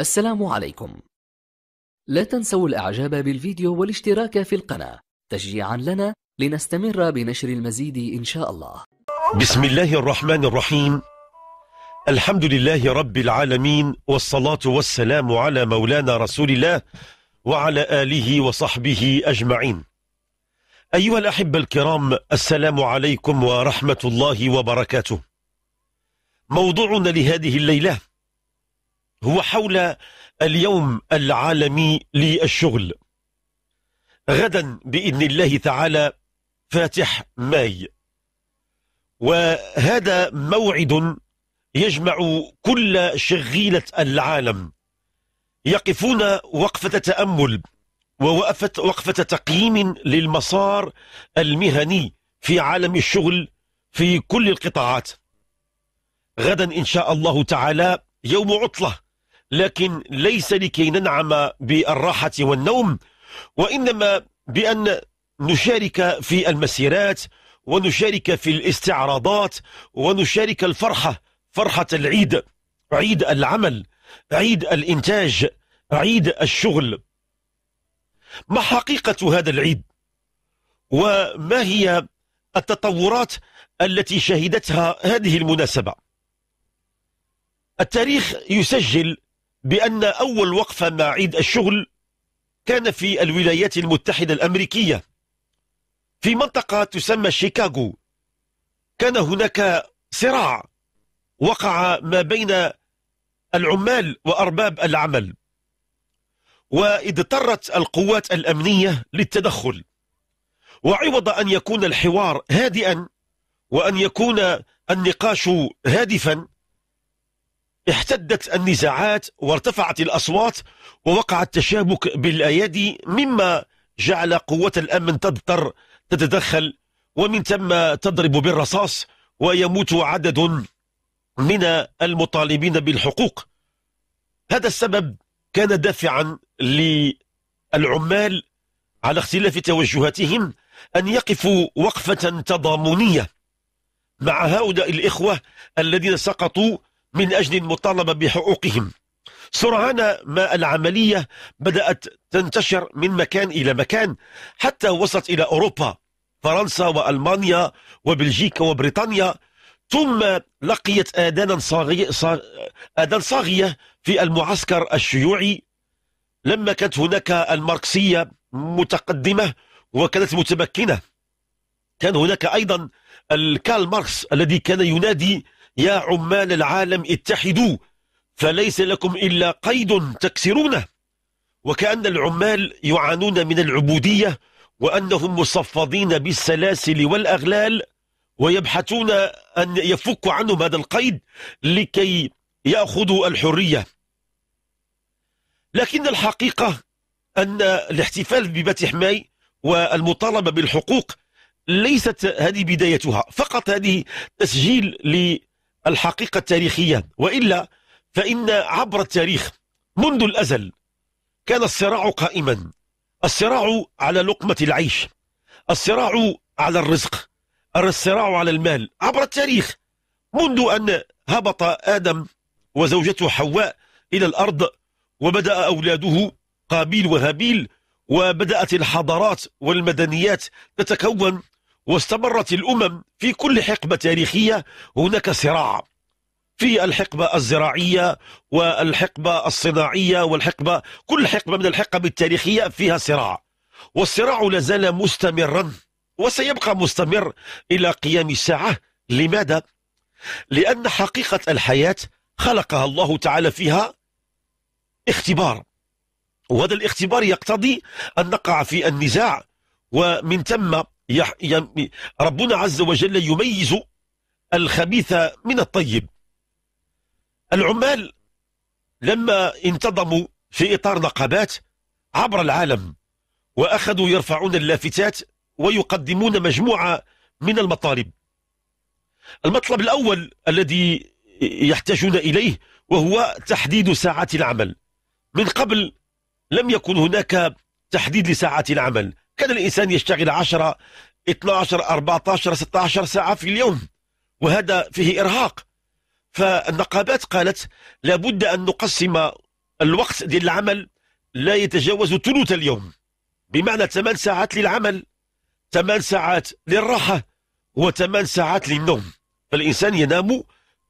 السلام عليكم لا تنسوا الإعجاب بالفيديو والاشتراك في القناة تشجيعا لنا لنستمر بنشر المزيد إن شاء الله بسم الله الرحمن الرحيم الحمد لله رب العالمين والصلاة والسلام على مولانا رسول الله وعلى آله وصحبه أجمعين أيها الأحبة الكرام السلام عليكم ورحمة الله وبركاته موضوعنا لهذه الليلة هو حول اليوم العالمي للشغل غدا باذن الله تعالى فاتح ماي وهذا موعد يجمع كل شغيله العالم يقفون وقفه تامل ووقفه وقفه تقييم للمسار المهني في عالم الشغل في كل القطاعات غدا ان شاء الله تعالى يوم عطله لكن ليس لكي ننعم بالراحة والنوم وإنما بأن نشارك في المسيرات ونشارك في الاستعراضات ونشارك الفرحة فرحة العيد عيد العمل عيد الإنتاج عيد الشغل ما حقيقة هذا العيد وما هي التطورات التي شهدتها هذه المناسبة التاريخ يسجل بأن أول وقفة مع عيد الشغل كان في الولايات المتحدة الأمريكية في منطقة تسمى شيكاغو كان هناك صراع وقع ما بين العمال وأرباب العمل واضطرت القوات الأمنية للتدخل وعوض أن يكون الحوار هادئا وأن يكون النقاش هادفا احتدت النزاعات وارتفعت الأصوات ووقع التشابك بالأيادي مما جعل قوة الأمن تضطر تتدخل ومن ثم تضرب بالرصاص ويموت عدد من المطالبين بالحقوق هذا السبب كان دافعا للعمال على اختلاف توجهاتهم أن يقفوا وقفة تضامنية مع هؤلاء الإخوة الذين سقطوا من أجل المطالبة بحقوقهم سرعان ما العملية بدأت تنتشر من مكان إلى مكان حتى وصلت إلى أوروبا فرنسا وألمانيا وبلجيكا وبريطانيا ثم لقيت آذانا صاغية, آذان صاغية في المعسكر الشيوعي لما كانت هناك الماركسية متقدمة وكانت متمكنة كان هناك أيضا الكال ماركس الذي كان ينادي يا عمال العالم اتحدوا فليس لكم إلا قيد تكسرونه وكأن العمال يعانون من العبودية وأنهم مصفدين بالسلاسل والأغلال ويبحثون أن يفكوا عنهم هذا القيد لكي يأخذوا الحرية لكن الحقيقة أن الاحتفال بفتح ماي والمطالبة بالحقوق ليست هذه بدايتها فقط هذه تسجيل الحقيقة التاريخية وإلا فإن عبر التاريخ منذ الأزل كان الصراع قائما الصراع على لقمة العيش الصراع على الرزق الصراع على المال عبر التاريخ منذ أن هبط آدم وزوجته حواء إلى الأرض وبدأ أولاده قابيل وهابيل وبدأت الحضارات والمدنيات تتكون واستمرت الأمم في كل حقبة تاريخية هناك صراع في الحقبة الزراعية والحقبة الصناعية والحقبة كل حقبة من الحقب التاريخية فيها صراع والصراع لازال مستمرا وسيبقى مستمر إلى قيام الساعة لماذا؟ لأن حقيقة الحياة خلقها الله تعالى فيها اختبار وهذا الاختبار يقتضي أن نقع في النزاع ومن ثم يح... ي... ربنا عز وجل يميز الخبيث من الطيب العمال لما انتظموا في إطار نقابات عبر العالم وأخذوا يرفعون اللافتات ويقدمون مجموعة من المطالب المطلب الأول الذي يحتاجون إليه وهو تحديد ساعات العمل من قبل لم يكن هناك تحديد لساعات العمل كان الإنسان يشتغل 10 12 14 16 ساعة في اليوم وهذا فيه إرهاق فالنقابات قالت لابد أن نقسم الوقت ديال العمل لا يتجاوز ثلث اليوم بمعنى 8 ساعات للعمل 8 ساعات للراحة و8 ساعات للنوم فالإنسان ينام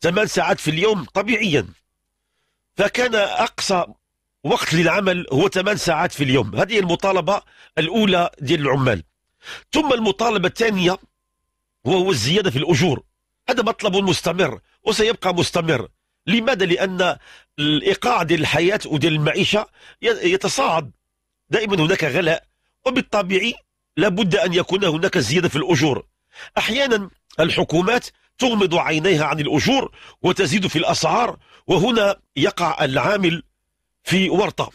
8 ساعات في اليوم طبيعيا فكان أقصى وقت للعمل هو 8 ساعات في اليوم هذه المطالبة الأولى ديال العمال ثم المطالبة الثانية وهو الزيادة في الأجور هذا مطلب مستمر وسيبقى مستمر لماذا لأن الإيقاع ديال الحياة وديال المعيشة يتصاعد دائما هناك غلاء وبالطبيعي لابد أن يكون هناك زيادة في الأجور أحيانا الحكومات تغمض عينيها عن الأجور وتزيد في الأسعار وهنا يقع العامل في ورطة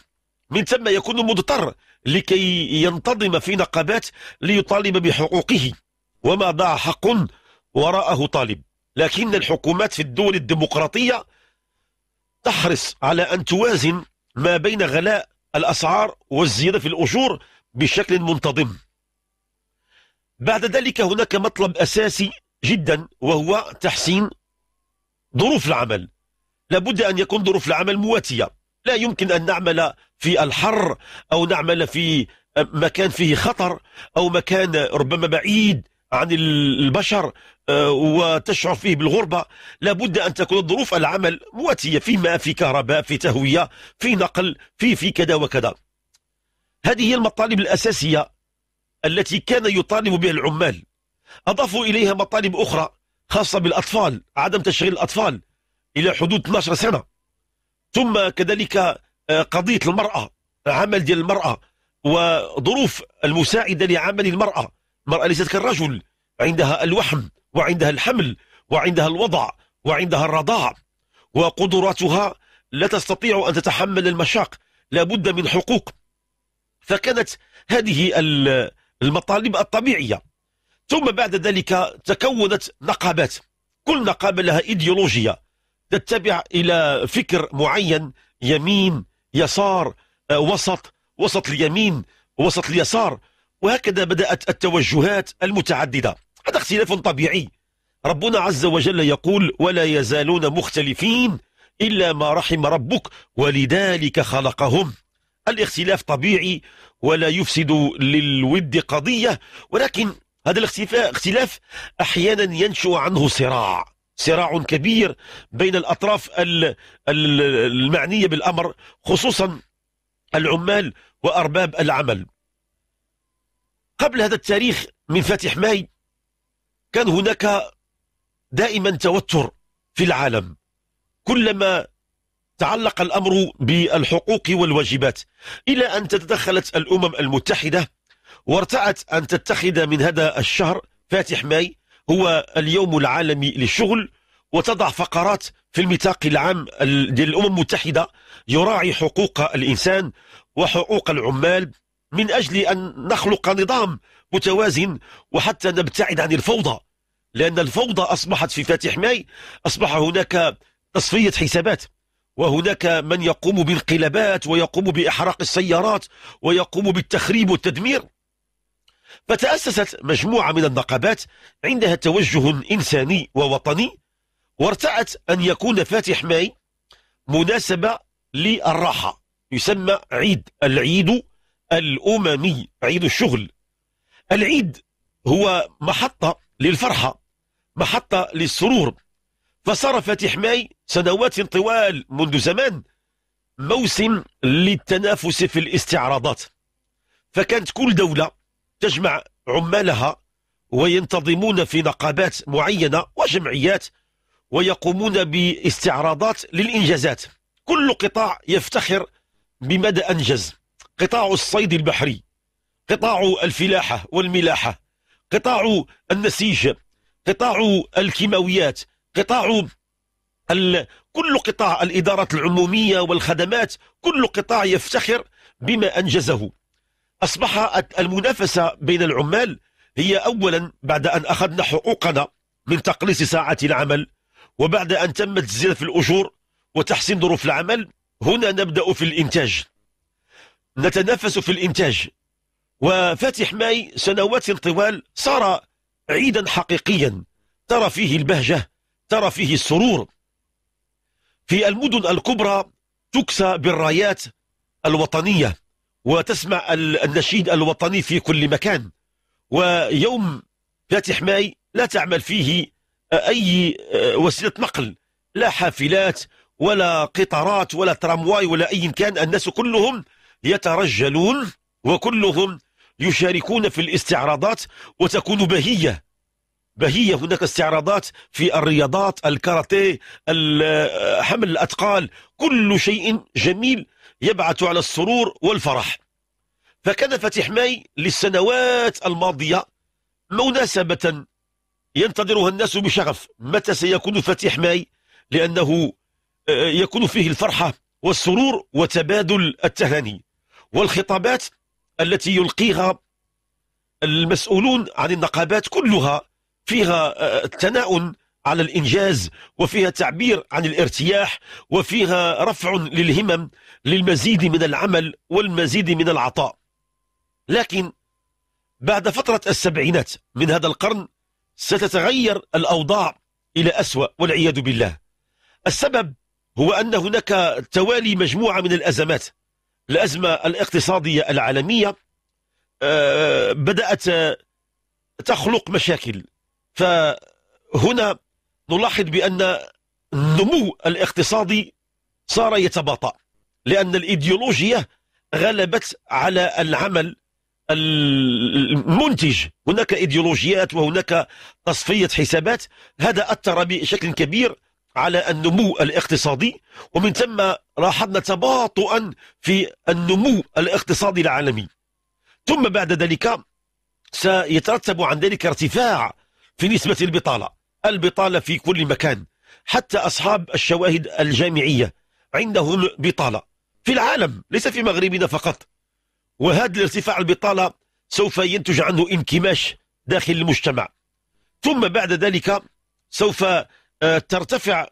من ثم يكون مضطر لكي ينتظم في نقابات ليطالب بحقوقه وما ضاع حق وراءه طالب لكن الحكومات في الدول الديمقراطية تحرص على أن توازن ما بين غلاء الأسعار والزيادة في الأجور بشكل منتظم بعد ذلك هناك مطلب أساسي جدا وهو تحسين ظروف العمل لابد أن يكون ظروف العمل مواتية لا يمكن أن نعمل في الحر أو نعمل في مكان فيه خطر أو مكان ربما بعيد عن البشر آه، وتشعر فيه بالغربة لابد أن تكون ظروف العمل مواتية في ماء في كهرباء في تهوية في نقل في في كذا وكذا هذه هي المطالب الأساسية التي كان يطالب بها العمال أضافوا إليها مطالب أخرى خاصة بالأطفال عدم تشغيل الأطفال إلى حدود 12 سنة ثم كذلك آه، قضية المرأة عمل ديال المرأة وظروف المساعدة لعمل المرأة المرأة ليست كالرجل عندها الوحم وعندها الحمل وعندها الوضع وعندها الرضاع وقدراتها لا تستطيع أن تتحمل المشاق لابد من حقوق فكانت هذه المطالب الطبيعية ثم بعد ذلك تكونت نقابات كل نقابة لها إيديولوجية تتبع إلى فكر معين يمين يسار آه، وسط وسط اليمين وسط اليسار وهكذا بدأت التوجهات المتعددة هذا اختلاف طبيعي ربنا عز وجل يقول ولا يزالون مختلفين إلا ما رحم ربك ولذلك خلقهم الاختلاف طبيعي ولا يفسد للود قضية ولكن هذا الاختلاف احيانا ينشأ عنه صراع صراع كبير بين الأطراف المعنية بالأمر خصوصا العمال وأرباب العمل قبل هذا التاريخ من فاتح ماي كان هناك دائما توتر في العالم كلما تعلق الأمر بالحقوق والواجبات إلى أن تتدخلت الأمم المتحدة وارتعت أن تتخذ من هذا الشهر فاتح ماي هو اليوم العالمي للشغل وتضع فقرات في الميثاق العام للأمم المتحدة يراعي حقوق الإنسان وحقوق العمال من أجل أن نخلق نظام متوازن وحتى نبتعد عن الفوضى لأن الفوضى أصبحت في فاتح ماي أصبح هناك تصفية حسابات وهناك من يقوم بانقلابات ويقوم بإحراق السيارات ويقوم بالتخريب والتدمير فتأسست مجموعة من النقابات عندها توجه إنساني ووطني وارتأت أن يكون فاتح ماي مناسبة للراحة يسمى عيد العيد الأممي عيد الشغل العيد هو محطة للفرحة محطة للسرور فصار فاتح ماي سنوات طوال منذ زمان موسم للتنافس في الاستعراضات فكانت كل دولة تجمع عمالها وينتظمون في نقابات معينة وجمعيات ويقومون باستعراضات للإنجازات كل قطاع يفتخر بمدى أنجز قطاع الصيد البحري قطاع الفلاحة والملاحة قطاع النسيج قطاع الكيماويات قطاع كل قطاع الإدارات العمومية والخدمات كل قطاع يفتخر بما أنجزه أصبح المنافسة بين العمال هي أولا بعد أن أخذنا حقوقنا من تقليص ساعات العمل وبعد أن تمت الزيادة في الأجور وتحسين ظروف العمل هنا نبدأ في الإنتاج نتنافس في الإنتاج وفاتح ماي سنوات طوال صار عيدا حقيقيا ترى فيه البهجة ترى فيه السرور في المدن الكبرى تكسى بالرايات الوطنية وتسمع النشيد الوطني في كل مكان ويوم فاتح ماي لا تعمل فيه آه، أي آه، وسيلة نقل لا حافلات ولا قطارات ولا ترامواي ولا أي كان الناس كلهم يترجلون وكلهم يشاركون في الاستعراضات وتكون بهية بهية هناك استعراضات في الرياضات الكاراتيه آه، حمل الأثقال كل شيء جميل يبعث على السرور والفرح فكان فتح ماي للسنوات الماضية مناسبة ينتظرها الناس بشغف متى سيكون فتح ماي لأنه آه، يكون فيه الفرحة والسرور وتبادل التهاني والخطابات التي يلقيها المسؤولون عن النقابات كلها فيها آه، تناؤن على الإنجاز وفيها تعبير عن الارتياح وفيها رفع للهمم للمزيد من العمل والمزيد من العطاء لكن بعد فترة السبعينات من هذا القرن ستتغير الأوضاع إلى أسوأ والعياذ بالله السبب هو أن هناك توالي مجموعة من الأزمات الأزمة الاقتصادية العالمية آه، بدأت تخلق مشاكل فهنا نلاحظ بأن النمو الاقتصادي صار يتباطأ لأن الإيديولوجية غلبت على العمل المنتج هناك إيديولوجيات وهناك تصفية حسابات هذا أثر بشكل كبير على النمو الاقتصادي ومن ثم لاحظنا تباطؤا في النمو الاقتصادي العالمي ثم بعد ذلك سيترتب عن ذلك ارتفاع في نسبة البطالة البطالة في كل مكان حتى أصحاب الشواهد الجامعية عندهم بطالة في العالم ليس في مغربنا فقط وهذا الارتفاع البطالة سوف ينتج عنه انكماش داخل المجتمع ثم بعد ذلك سوف آه، ترتفع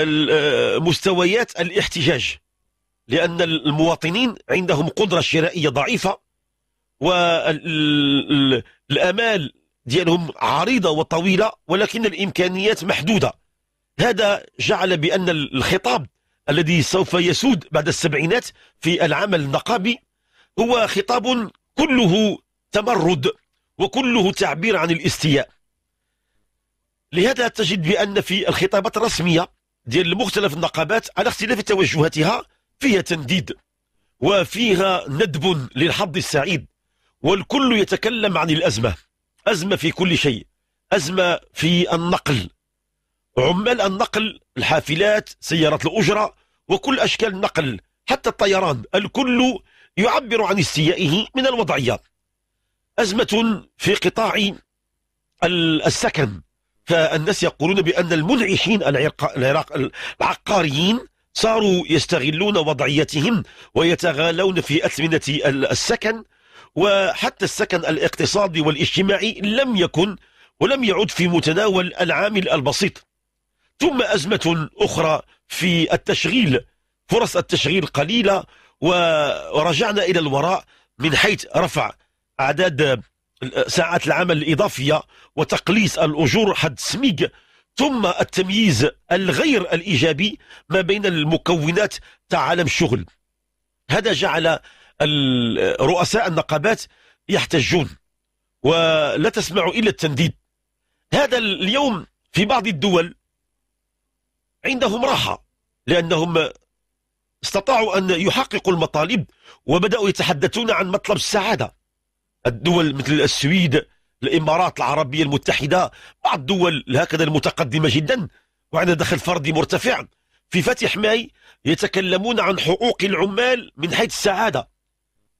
آه، مستويات الاحتجاج لأن المواطنين عندهم قدرة شرائية ضعيفة والأمال ديالهم عريضة وطويلة ولكن الإمكانيات محدودة هذا جعل بأن الخطاب الذي سوف يسود بعد السبعينات في العمل النقابي هو خطاب كله تمرد وكله تعبير عن الاستياء لهذا تجد بأن في الخطابات الرسمية ديال مختلف النقابات على اختلاف توجهاتها فيها تنديد وفيها ندب للحظ السعيد والكل يتكلم عن الأزمة أزمة في كل شيء أزمة في النقل عمال النقل الحافلات سيارات الأجرة وكل أشكال النقل حتى الطيران الكل يعبر عن استيائه من الوضعية أزمة في قطاع السكن فالناس يقولون بأن المنعشين العراق العقاريين صاروا يستغلون وضعيتهم ويتغالون في أثمنة السكن وحتى السكن الاقتصادي والاجتماعي لم يكن ولم يعد في متناول العامل البسيط ثم أزمة أخرى في التشغيل فرص التشغيل قليلة ورجعنا إلى الوراء من حيث رفع أعداد ساعات العمل الإضافية وتقليص الأجور حد سميج ثم التمييز الغير الإيجابي ما بين المكونات تاع عالم الشغل هذا جعل رؤساء النقابات يحتجون ولا تسمع إلا التنديد هذا اليوم في بعض الدول عندهم راحة لأنهم استطاعوا أن يحققوا المطالب وبدأوا يتحدثون عن مطلب السعادة الدول مثل السويد الإمارات العربية المتحدة بعض الدول هكذا المتقدمة جدا وعندها دخل فردي مرتفع في فتح ماي يتكلمون عن حقوق العمال من حيث السعادة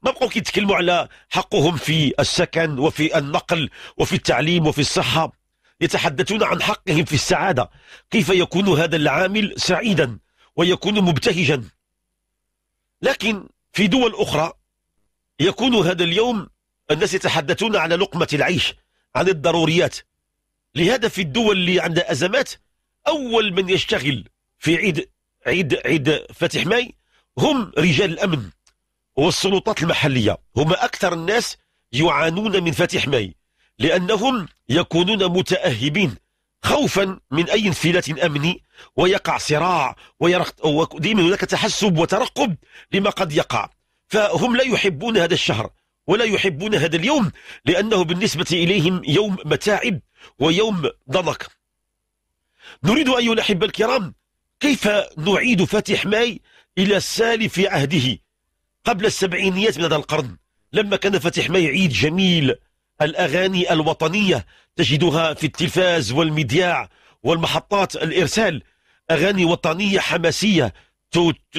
ما بقوا كيتكلموا على حقهم في السكن وفي النقل وفي التعليم وفي الصحة يتحدثون عن حقهم في السعادة كيف يكون هذا العامل سعيدا ويكون مبتهجا لكن في دول أخرى يكون هذا اليوم الناس يتحدثون على لقمة العيش عن الضروريات لهذا في الدول اللي عندها أزمات أول من يشتغل في عيد عيد عيد فتح ماي هم رجال الأمن والسلطات المحلية هما أكثر الناس يعانون من فتح ماي لأنهم يكونون متأهبين خوفا من أي انفلات أمني ويقع صراع ودائما هناك تحسب وترقب لما قد يقع فهم لا يحبون هذا الشهر ولا يحبون هذا اليوم لأنه بالنسبة إليهم يوم متاعب ويوم ضنك نريد أيها الأحبة الكرام كيف نعيد فاتح ماي إلى سالف عهده قبل السبعينيات من هذا القرن لما كان فتح ما يعيد جميل الأغاني الوطنية تجدها في التلفاز والمذياع والمحطات الإرسال أغاني وطنية حماسية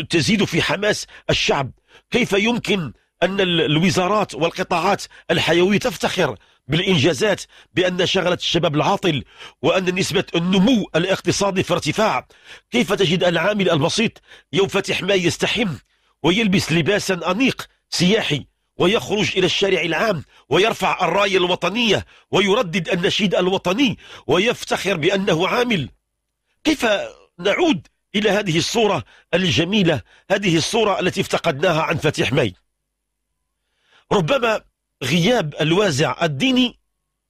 تزيد في حماس الشعب كيف يمكن أن الوزارات والقطاعات الحيوية تفتخر بالإنجازات بأن شغلت الشباب العاطل وأن نسبة النمو الاقتصادي في ارتفاع كيف تجد العامل البسيط يوم فتح ما يستحم ويلبس لباسا أنيق سياحي ويخرج إلى الشارع العام ويرفع الراية الوطنية ويردد النشيد الوطني ويفتخر بأنه عامل كيف نعود إلى هذه الصورة الجميلة هذه الصورة التي افتقدناها عن فتح مي ربما غياب الوازع الديني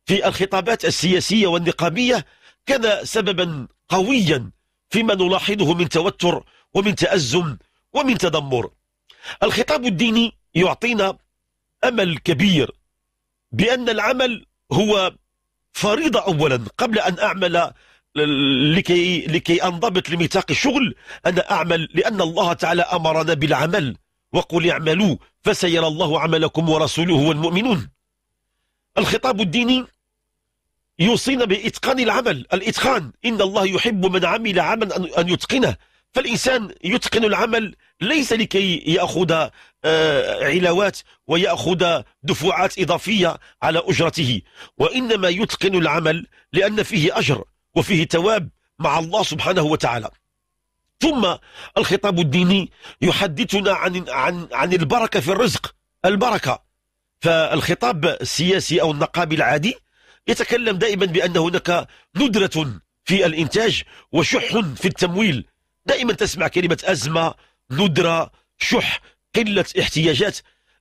في الخطابات السياسية والنقابية كان سببا قويا فيما نلاحظه من توتر ومن تأزم ومن تدمر الخطاب الديني يعطينا أمل كبير بأن العمل هو فريضة أولا قبل أن أعمل لكي لكي انضبط لميثاق الشغل انا اعمل لان الله تعالى امرنا بالعمل وقل اعملوا فسيرى الله عملكم ورسوله والمؤمنون الخطاب الديني يوصينا باتقان العمل الاتقان ان الله يحب من عمل عملا ان يتقنه فالانسان يتقن العمل ليس لكي يأخذ آه، علاوات ويأخذ دفعات إضافية على أجرته وإنما يتقن العمل لأن فيه أجر وفيه تواب مع الله سبحانه وتعالى ثم الخطاب الديني يحدثنا عن, عن, عن البركة في الرزق البركة فالخطاب السياسي أو النقابي العادي يتكلم دائما بأن هناك ندرة في الإنتاج وشح في التمويل دائما تسمع كلمة أزمة ندرة شح قلة احتياجات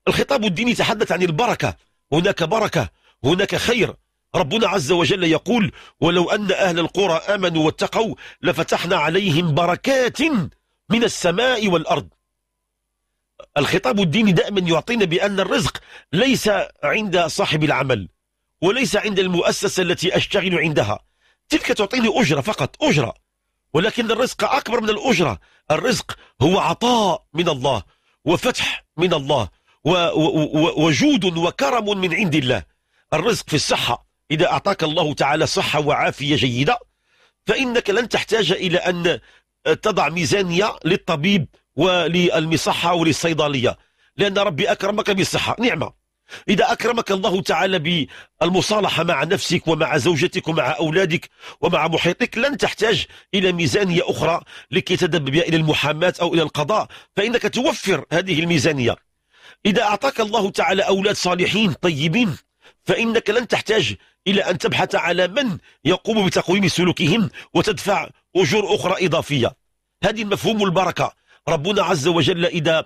الخطاب الديني تحدث عن البركة هناك بركة هناك خير ربنا عز وجل يقول ولو أن أهل القرى آمنوا واتقوا لفتحنا عليهم بركات من السماء والأرض الخطاب الديني دائما يعطينا بأن الرزق ليس عند صاحب العمل وليس عند المؤسسة التي أشتغل عندها تلك تعطيني أجرة فقط أجرة ولكن الرزق أكبر من الأجرة الرزق هو عطاء من الله وفتح من الله وجود وكرم من عند الله الرزق في الصحة إذا أعطاك الله تعالى صحة وعافية جيدة فإنك لن تحتاج إلى أن تضع ميزانية للطبيب وللمصحة وللصيدلية لأن ربي أكرمك بالصحة نعمة إذا أكرمك الله تعالى بالمصالحة مع نفسك ومع زوجتك ومع أولادك ومع محيطك لن تحتاج إلى ميزانية أخرى لكي تذهب بها إلى المحاماة أو إلى القضاء فإنك توفر هذه الميزانية إذا أعطاك الله تعالى أولاد صالحين طيبين فإنك لن تحتاج إلى أن تبحث على من يقوم بتقويم سلوكهم وتدفع أجور أخرى إضافية هذه المفهوم البركة ربنا عز وجل إذا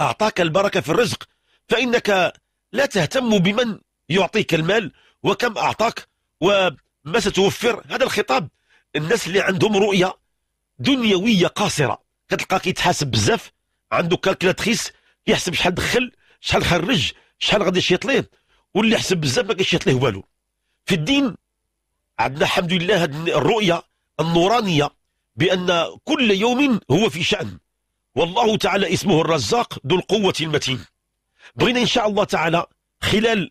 أعطاك البركة في الرزق فإنك لا تهتم بمن يعطيك المال وكم أعطاك وما ستوفر هذا الخطاب الناس اللي عندهم رؤية دنيوية قاصرة كتلقى كيتحاسب بزاف عنده كالكلاتريس يحسب شحال دخل شحال خرج شحال غادي يشيط ليه واللي يحسب بزاف ما كيشيط ليه والو في الدين عندنا الحمد لله هذه الرؤية النورانية بأن كل يوم هو في شأن والله تعالى اسمه الرزاق ذو القوة المتين بغينا ان شاء الله تعالى خلال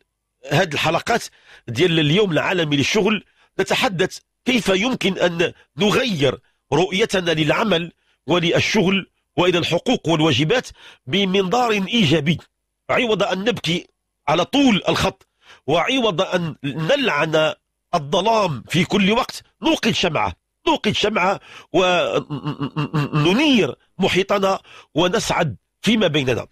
هذه الحلقات ديال اليوم العالمي للشغل نتحدث كيف يمكن ان نغير رؤيتنا للعمل وللشغل والى الحقوق والواجبات بمنظار ايجابي عوض ان نبكي على طول الخط وعوض ان نلعن الظلام في كل وقت نوقد شمعه نوقد شمعه وننير محيطنا ونسعد فيما بيننا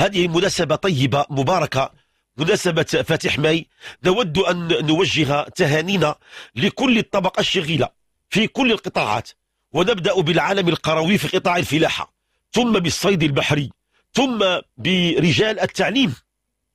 هذه مناسبة طيبة مباركة مناسبة فاتح ماي نود أن نوجه تهانينا لكل الطبقة الشغيلة في كل القطاعات ونبدأ بالعالم القروي في قطاع الفلاحة ثم بالصيد البحري ثم برجال التعليم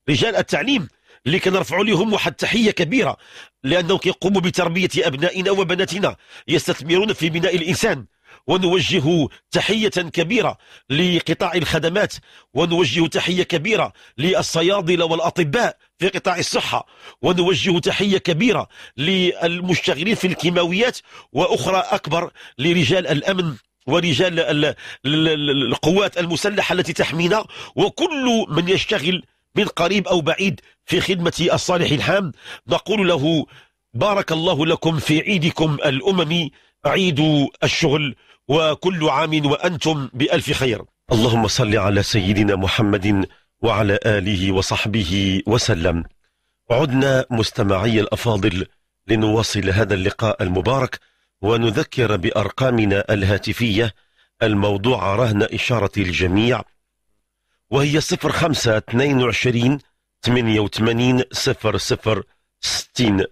رجال التعليم اللي كنرفعوا لهم واحد تحيه كبيره لانهم كيقوموا بتربيه ابنائنا وبناتنا يستثمرون في بناء الانسان ونوجه تحية كبيرة لقطاع الخدمات ونوجه تحية كبيرة للصيادلة والأطباء في قطاع الصحة ونوجه تحية كبيرة للمشتغلين في الكيماويات وأخرى أكبر لرجال الأمن ورجال القوات المسلحة التي تحمينا وكل من يشتغل من قريب أو بعيد في خدمة الصالح الحام نقول له بارك الله لكم في عيدكم الأممي عيد الشغل وكل عام وأنتم بألف خير اللهم صل على سيدنا محمد وعلى آله وصحبه وسلم عدنا مستمعي الأفاضل لنواصل هذا اللقاء المبارك ونذكر بأرقامنا الهاتفية الموضوع رهن إشارة الجميع وهي 05 22 88 00 60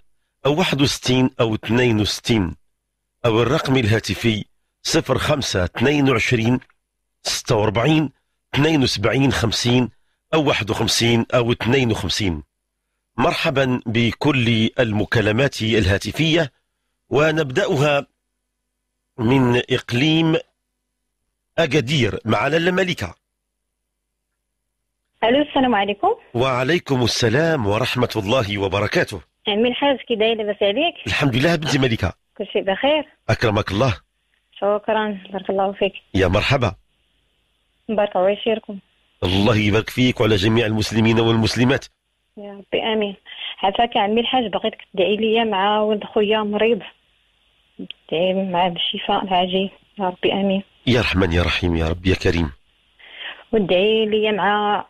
أو 61 أو 62 أو الرقم الهاتفي صفر خمسة اثنين وعشرين ستة واربعين اثنين وسبعين خمسين أو واحد وخمسين أو اثنين وخمسين مرحبا بكل المكالمات الهاتفية ونبدأها من إقليم أكادير معنا الملكة ألو السلام عليكم وعليكم السلام ورحمة الله وبركاته من حاجة كي داير لاباس عليك الحمد لله بنتي ملكة كل شيء بخير أكرمك الله شكرا بارك الله فيك يا مرحبا بارك الله يشيركم الله يبارك فيك وعلى جميع المسلمين والمسلمات يا ربي امين عفاك عمي الحاج بغيتك تدعي ليا مع ولد خويا مريض تدعي معاه بالشفاء العاجل يا ربي امين يا رحمن يا رحيم يا رب يا كريم وادعي ليا مع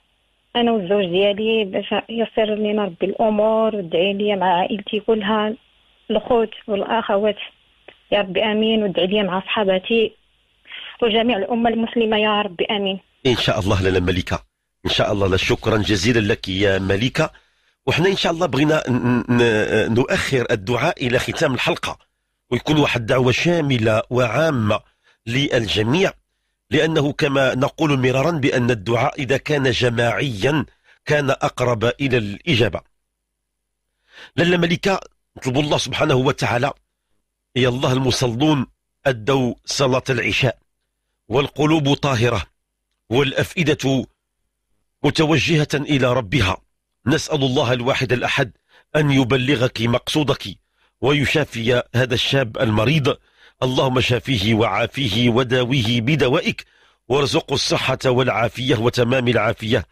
انا والزوج ديالي باش يسر لينا ربي الامور وادعي ليا مع عائلتي كلها الخوت والاخوات يا رب امين وادعي لي مع صحابتي وجميع الامه المسلمه يا رب امين ان شاء الله لنا ملكه ان شاء الله شكرا جزيلا لك يا ملكه وحنا ان شاء الله بغينا نؤخر الدعاء الى ختام الحلقه ويكون واحد دعوه شامله وعامه للجميع لانه كما نقول مرارا بان الدعاء اذا كان جماعيا كان اقرب الى الاجابه لالا ملكه نطلب الله سبحانه وتعالى يا الله المصلون أدوا صلاة العشاء والقلوب طاهرة والأفئدة متوجهة إلى ربها نسأل الله الواحد الأحد أن يبلغك مقصودك ويشافي هذا الشاب المريض اللهم شافيه وعافيه وداويه بدوائك وارزقه الصحة والعافية وتمام العافية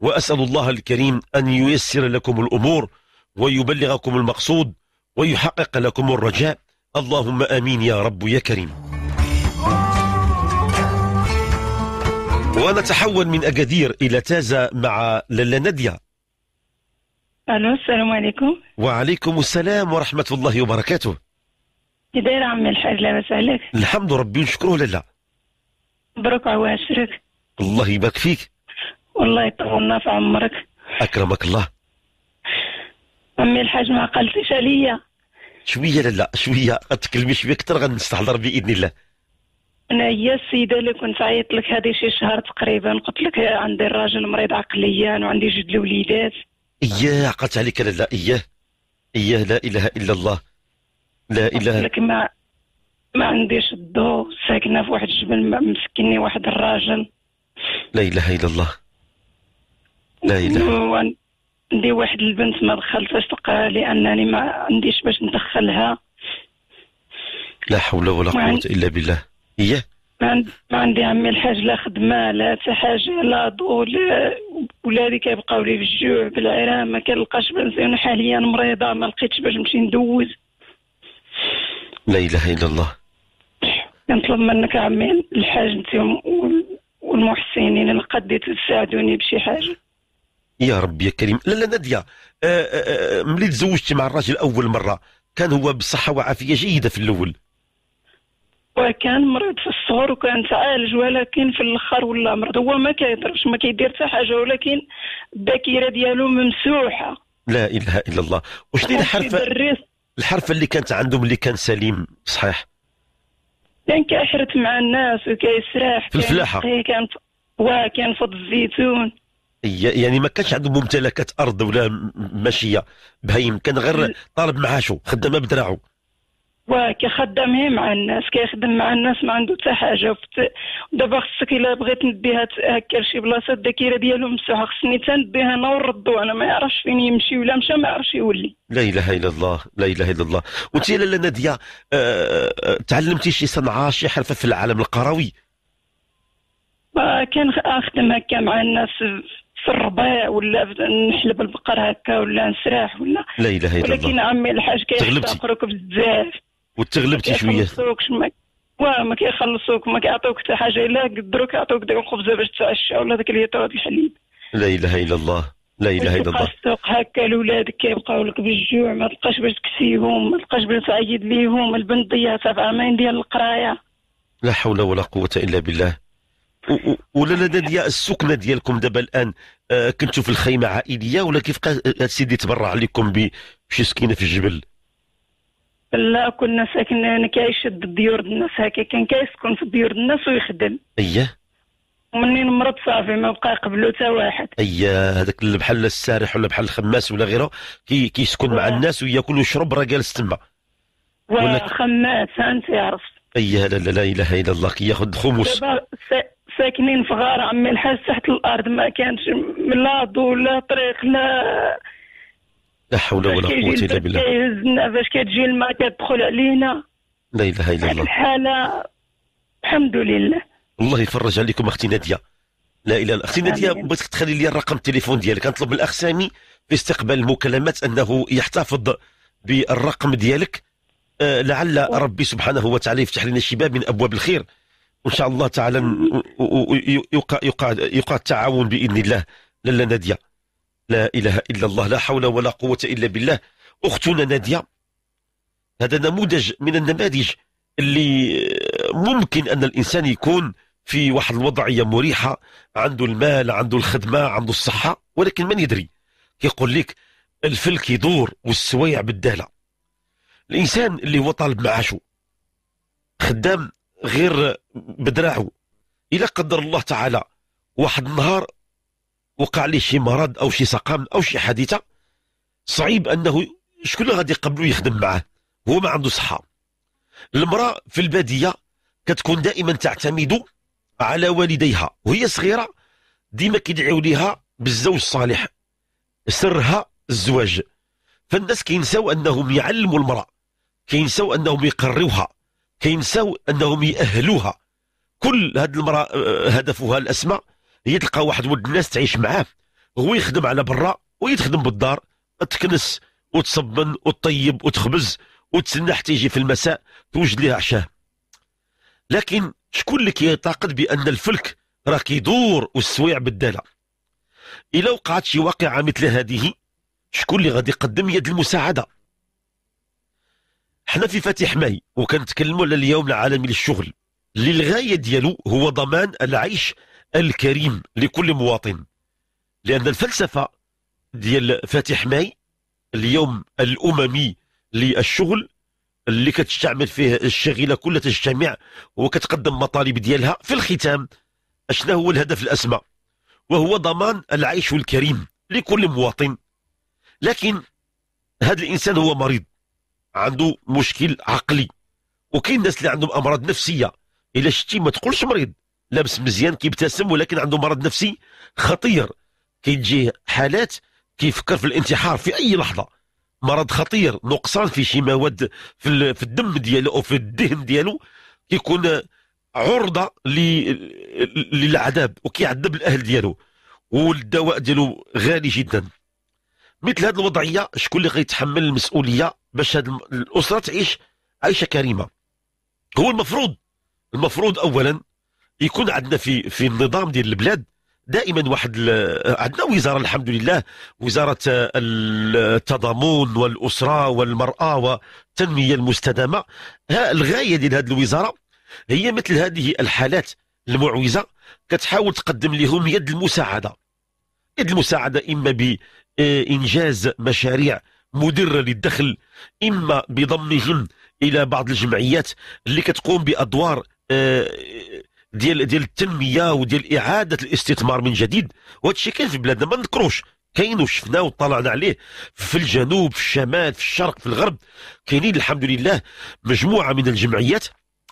وأسأل الله الكريم أن ييسر لكم الأمور ويبلغكم المقصود ويحقق لكم الرجاء اللهم امين يا رب يا كريم ونتحول من اكادير الى تازه مع لالا ناديه الو السلام عليكم وعليكم السلام ورحمه الله وبركاته كي داير عمي الحاج لاباس عليك الحمد ربي نشكره لالا مبروك عواشرك الله يبارك فيك والله يطولنا في عمرك اكرمك الله عمي الحاج ما عقلتيش عليا شويه لا لا شويه غتكلمي شويه اكثر غنستحضر باذن الله انا هي السيده اللي كنت عيطت لك هذه شي شهر تقريبا قلت لك عندي الراجل مريض عقليا وعندي جوج الوليدات اياه عقلت عليك لا لا اياه اياه لا اله الا الله لا اله لك ما ما عنديش الضو ساكنه في واحد الجبل مسكني واحد الراجل لا اله الا الله لا اله عندي واحد البنت ما دخلتهاش تلقاها لانني ما عنديش باش ندخلها لا حول ولا قوه عن... الا بالله هي ما عندي عمي الحاج لا خدمه لا حتى حاجه لا ضوء ولادي كيبقاو لي بالجوع بالعرام ما كنلقاش بنزين حاليا مريضه ما لقيتش باش نمشي ندوز لا اله الا الله كنطلب منك عمي الحاج انت والمحسنين اللي قديتو تساعدوني بشي حاجه يا ربي يا كريم لا لا ناديه آه، آه، آه، ملي تزوجتي مع الراجل اول مره كان هو بصحه وعافيه جيده في الاول وكان مريض في الصغر وكان تعالج ولكن في الاخر ولا مرض هو ما كيهضرش ما كيدير حتى حاجه ولكن الذاكره ديالو ممسوحه لا اله الا الله وشني الحرفه الحرفه اللي كانت عندهم اللي كان سليم صحيح كان كاحرت مع الناس وكيسرح في الفلاحه كان وكان فض الزيتون يعني ما كانش عنده ممتلكات ارض ولا ماشيه بهيم كان غير طالب معاشه خدامه بدراعه وكيخدم هي مع الناس كيخدم مع الناس ما عنده حتى حاجه دابا خصك الا بغيت نديها هكا لشي بلاصه الذاكره ديالو مسوحه خصني تنديها انا ونردو انا ما يعرفش فين يمشي ولا مشى ما يعرفش يولي لا اله الا الله لا اله الا الله وانت لاله ناديه آه،, أه تعلمتي شي صنعه شي حرفه في العالم القروي آه، كان اخدم آه، هكا مع الناس في الربيع ولا نحلب البقر هكا ولا نسرح ولا لا اله الا الله ولكن عمي الحاج كيحتقروك بزاف وتغلبتي شويه ما واه ما كيخلصوك ما كيعطيوك حتى حاجه الا قدروك يعطيوك ديك الخبزه باش تتعشى ولا ذاك يطرد الحليب لا اله الا الله لا اله الا الله السوق هكا الاولاد كيبقاو لك بالجوع ما تلقاش باش تكسيهم ما تلقاش باش تعيد ليهم البنت ضيعتها في عامين ديال القرايه لا حول ولا قوه الا بالله ولا لدى دي السكنه ديالكم دابا الان آه، كنتوا في الخيمه عائليه ولا كيف آه، سيدي تبرع لكم بشي سكينه في الجبل لا كنا ساكن كيشد ديور الناس هكا كان كيسكن في ديور الناس ويخدم اييه ومنين مرض صافي ما بقى قبلو حتى واحد اييه هذاك اللي بحال السارح ولا بحال الخماس ولا غيره كي كيسكن مع الناس وياكل ويشرب راه جالس تما ولا خماس انت عرفت اييه لا لا لا اله الا الله كياخذ خمس دابا ساكنين في غار عمي الحاج تحت الارض ما كانش لا ضو لا طريق لا لا حول ولا قوة إلا بالله كيهزنا باش كتجي الماء كتدخل علينا لا إله إلا الله الحالة الحمد لله الله يفرج عليكم أختي نادية لا إله إلا أختي نادية بغيتك تخلي لي الرقم التليفون ديالك نطلب من الأخ سامي في استقبال المكالمات أنه يحتفظ بالرقم ديالك آه، لعل ربي سبحانه وتعالى يفتح لنا شباب من أبواب الخير وان شاء الله تعالى يقع يقع يقع التعاون باذن الله لالا ناديه لا اله الا الله لا حول ولا قوه الا بالله اختنا ناديه هذا نموذج من النماذج اللي ممكن ان الانسان يكون في واحد الوضعيه مريحه عنده المال عنده الخدمه عنده الصحه ولكن من يدري كيقول لك الفلك يدور والسويع بالداله الانسان اللي هو طالب معاشه خدام غير بدراعه إلا قدر الله تعالى واحد النهار وقع ليه شي مرض أو شي سقام أو شي حادثة صعيب أنه شكون غادي يقبلو يخدم معاه هو ما عنده صحة المرأة في البادية كتكون دائما تعتمد على والديها وهي صغيرة ديما كيدعيو ليها بالزوج الصالح سرها الزواج فالناس كينساو انهم يعلموا المراه كينساو انهم يقريوها كينساو انهم ياهلوها كل هاد المراه هدفها الاسمى هي تلقى واحد ولد الناس تعيش معاه هو يخدم على برا ويخدم بالدار تكنس وتصبن وتطيب وتخبز وتسنى حتى يجي في المساء توجد ليها عشاه لكن شكون اللي كيعتقد بان الفلك راه كيدور والسويع بالداله الا وقعت شي واقعه مثل هذه شكون اللي غادي يقدم يد المساعده حنا في فاتح ماي وكنتكلموا على اليوم العالمي للشغل للغايه ديالو هو ضمان العيش الكريم لكل مواطن لان الفلسفه ديال فاتح ماي اليوم الاممي للشغل اللي كتستعمل فيه الشغله كلها تجتمع وكتقدم مطالب ديالها في الختام اشنا هو الهدف الاسمى وهو ضمان العيش الكريم لكل مواطن لكن هذا الانسان هو مريض عنده مشكل عقلي وكاين الناس اللي عندهم امراض نفسيه الا شتي ما تقولش مريض لابس مزيان كيبتسم ولكن عنده مرض نفسي خطير كيجي حالات كيفكر في الانتحار في اي لحظه مرض خطير نقصان في شي مواد في, في الدم ديالو او في الدهن ديالو كيكون عرضه للعذاب وكيعذب الاهل ديالو والدواء ديالو غالي جدا مثل هذه الوضعيه شكون اللي غيتحمل المسؤوليه باش هاد الاسره تعيش عيشه كريمه هو المفروض المفروض اولا يكون عندنا في في النظام ديال البلاد دائما واحد عندنا وزاره الحمد لله وزاره التضامن والاسره والمراه والتنميه المستدامه الغايه ديال هذه الوزاره هي مثل هذه الحالات المعوزه كتحاول تقدم لهم يد المساعده يد المساعده اما بانجاز مشاريع آه. مدرة للدخل إما آه. بضمهم إلى بعض الجمعيات اللي كتقوم بأدوار آه، ديال ديال التنميه وديال اعاده الاستثمار من جديد وهذا الشيء كاين في بلادنا ما نذكروش كاين وشفناه وطلعنا عليه في الجنوب في الشمال في الشرق في الغرب كاينين الحمد لله مجموعه من الجمعيات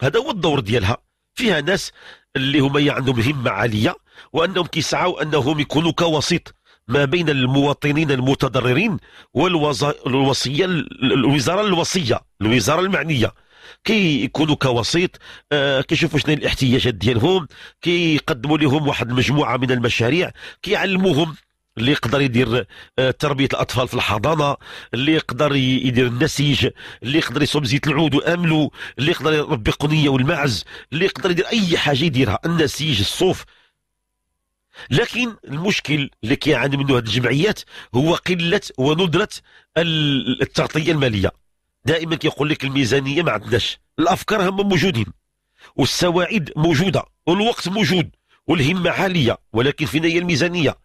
هذا هو الدور ديالها فيها ناس اللي هما يعني عندهم همه عاليه وانهم كيسعوا انهم يكونوا كوسيط ما بين المواطنين المتضررين والوصية الوزارة الوصية الوزارة المعنية كيكونوا كوسيط آه، كيشوفوا شنو الاحتياجات ديالهم كيقدموا لهم واحد المجموعه من المشاريع كيعلموهم اللي يقدر يدير آه، تربيه الاطفال في الحضانه اللي يقدر يدير النسيج اللي يقدر يصوب زيت العود واملو اللي يقدر يربي قنيه والمعز اللي يقدر يدير اي حاجه يديرها النسيج الصوف لكن المشكل اللي كيعاني منه هذه الجمعيات هو قله وندره التغطيه الماليه دائما كيقول لك الميزانيه ما عندناش الافكار هم موجودين والسواعد موجوده والوقت موجود والهمه عاليه ولكن فين هي الميزانيه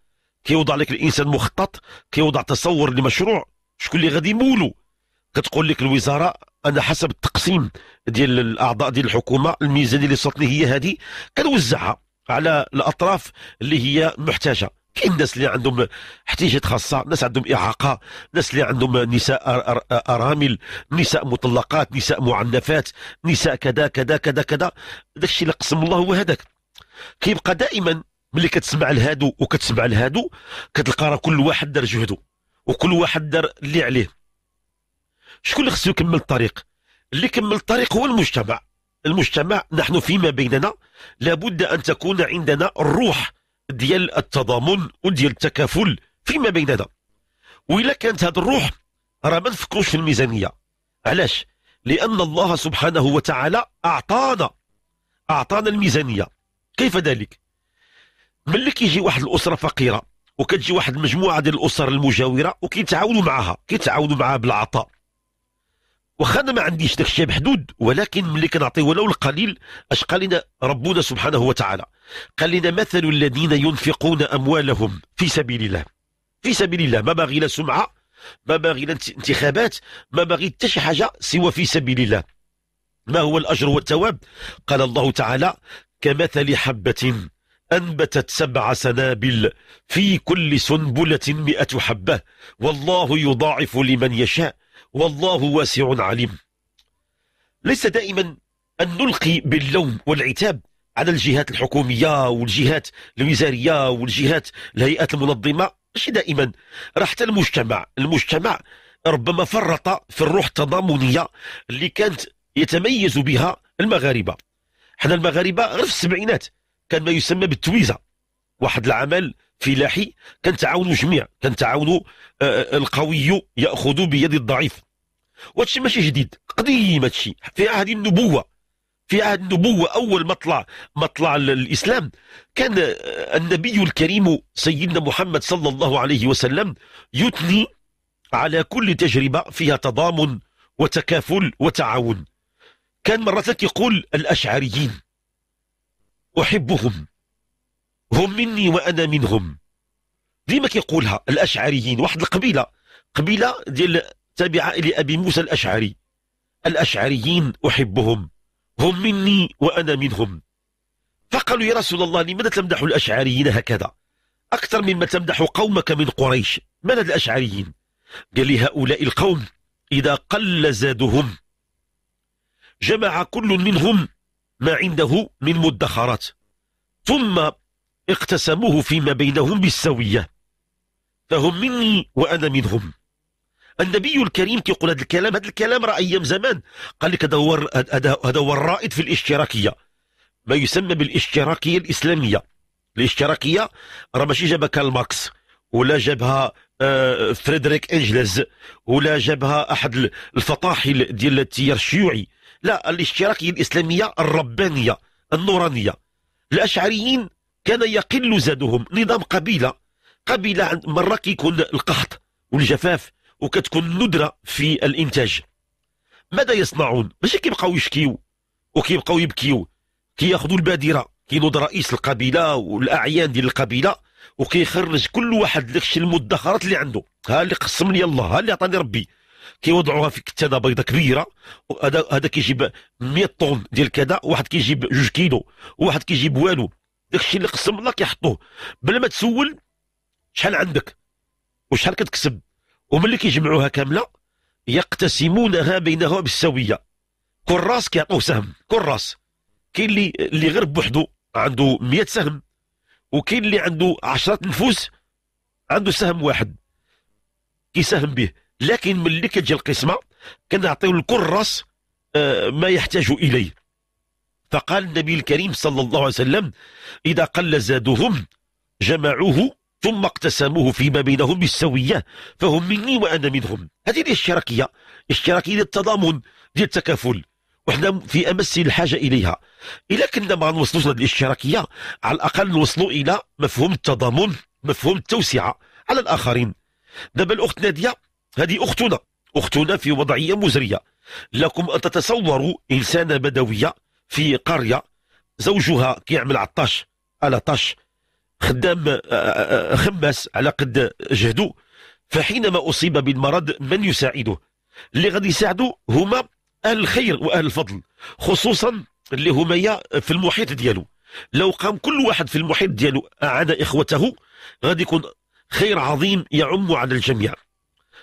كيوضع لك الانسان مخطط كيوضع تصور لمشروع شكون اللي غادي يمولو كتقول لك الوزاره انا حسب التقسيم ديال الاعضاء ديال الحكومه الميزانيه اللي وصلتني هي هذه كنوزعها على الاطراف اللي هي محتاجه كاين الناس اللي عندهم احتياجات خاصه ناس عندهم اعاقه ناس اللي عندهم نساء ارامل نساء مطلقات نساء معنفات نساء كذا كذا كذا كذا داكشي اللي قسم الله هو هذاك كيبقى دائما ملي كتسمع لهادو وكتسمع لهادو كتلقى راه كل واحد دار جهده وكل واحد دار اللي عليه شكون اللي خصو يكمل الطريق اللي كمل الطريق هو المجتمع المجتمع نحن فيما بيننا لابد أن تكون عندنا الروح ديال التضامن وديال التكافل فيما بيننا وإلا كانت هذه الروح راه ما نفكروش في الميزانية علاش لأن الله سبحانه وتعالى أعطانا أعطانا الميزانية كيف ذلك ملي كيجي واحد الأسرة فقيرة وكتجي واحد المجموعة ديال الأسر المجاورة وكيتعاونوا معها كيتعاونوا معها بالعطاء واخا انا ما عنديش داك الشيء محدود ولكن ملي كنعطي ولو القليل اش قال لنا ربنا سبحانه وتعالى قال لنا مثل الذين ينفقون اموالهم في سبيل الله في سبيل الله ما باغي لا سمعه ما باغي لا انتخابات ما باغي حتى شي حاجه سوى في سبيل الله ما هو الاجر والثواب قال الله تعالى كمثل حبه أنبتت سبع سنابل في كل سنبلة مئة حبة والله يضاعف لمن يشاء والله واسع عليم ليس دائما أن نلقي باللوم والعتاب على الجهات الحكومية والجهات الوزارية والجهات الهيئات المنظمة ماشي دائما راه حتى المجتمع المجتمع ربما فرط في الروح التضامنية اللي كانت يتميز بها المغاربة حنا المغاربة غير في السبعينات كان ما يسمى بالتويزة واحد العمل فلاحي كنتعاونوا جميع كنتعاونوا آه، آه، القوي ياخذ بيد الضعيف وهادشي ماشي جديد قديم هادشي في عهد النبوه في عهد النبوه اول ما طلع ما طلع الاسلام كان آه، النبي الكريم سيدنا محمد صلى الله عليه وسلم يثني على كل تجربه فيها تضامن وتكافل وتعاون كان مرات يقول الاشعريين احبهم هم مني وأنا منهم ديما كيقولها الأشعريين واحد القبيلة قبيلة ديال تابعة لأبي موسى الأشعري الأشعريين أحبهم هم مني وأنا منهم فقالوا يا رسول الله لماذا تمدح الأشعريين هكذا أكثر مما تمدح قومك من قريش من الأشعريين قال لي هؤلاء القوم إذا قل زادهم جمع كل منهم ما عنده من مدخرات ثم اقتسموه فيما بينهم بالسوية فهم مني وأنا منهم النبي الكريم كيقول هذا الكلام هذا الكلام راه أيام زمان قال لك هذا هو هذا هو الرائد في الاشتراكية ما يسمى بالاشتراكية الإسلامية الاشتراكية راه ماشي جابها كارل ماركس ولا جابها آه، فريدريك انجلز ولا جابها احد الفطاحل ديال التيار الشيوعي لا الاشتراكيه الاسلاميه الربانيه النورانيه الاشعريين كان يقل زادهم نظام قبيلة قبيلة مرة كيكون القحط والجفاف وكتكون الندرة في الإنتاج ماذا يصنعون ماشي كيبقاو يشكيو وكيبقاو يبكيو كياخذوا البادره كينوض رئيس القبيله والاعيان ديال القبيله وكيخرج كل واحد داكشي المدخرات اللي عنده ها اللي قسم لي الله ها اللي عطاني ربي كيوضعوها في كتانه بيضاء كبيره هذا هذا كيجيب 100 طن ديال كذا واحد كيجيب جوج كيلو واحد كيجيب والو داكشي اللي قسم الله كيحطوه بلا ما تسول شحال عندك وشحال كتكسب وملي كيجمعوها كامله يقتسمونها بينهم بالسويه كل راس كيعطوه سهم كل راس كاين اللي اللي غير بوحدو عنده 100 سهم وكاين اللي عنده 10 نفوس عنده سهم واحد كيساهم به لكن ملي كتجي القسمه كنعطيو لكل راس آه، ما يحتاج اليه فقال النبي الكريم صلى الله عليه وسلم إذا قل زادهم جمعوه ثم اقتسموه فيما بينهم بالسوية فهم مني وأنا منهم هذه الاشتراكية اشتراكية التضامن ديال التكافل وحنا في أمس الحاجة إليها إلا كنا ما نوصلوش للاشتراكية الاشتراكية على الأقل نوصلوا إلى مفهوم التضامن مفهوم التوسعة على الآخرين دابا الأخت نادية هذه أختنا أختنا في وضعية مزرية لكم أن تتصوروا إنسانة بدوية في قريه زوجها كيعمل عطاش على طاش خدام آه، آه، آه، خماس على قد جهده فحينما اصيب بالمرض من يساعده اللي غادي يساعده هما اهل الخير واهل الفضل خصوصا اللي هما في المحيط ديالو لو قام كل واحد في المحيط ديالو اعان اخوته غادي يكون خير عظيم يعم على الجميع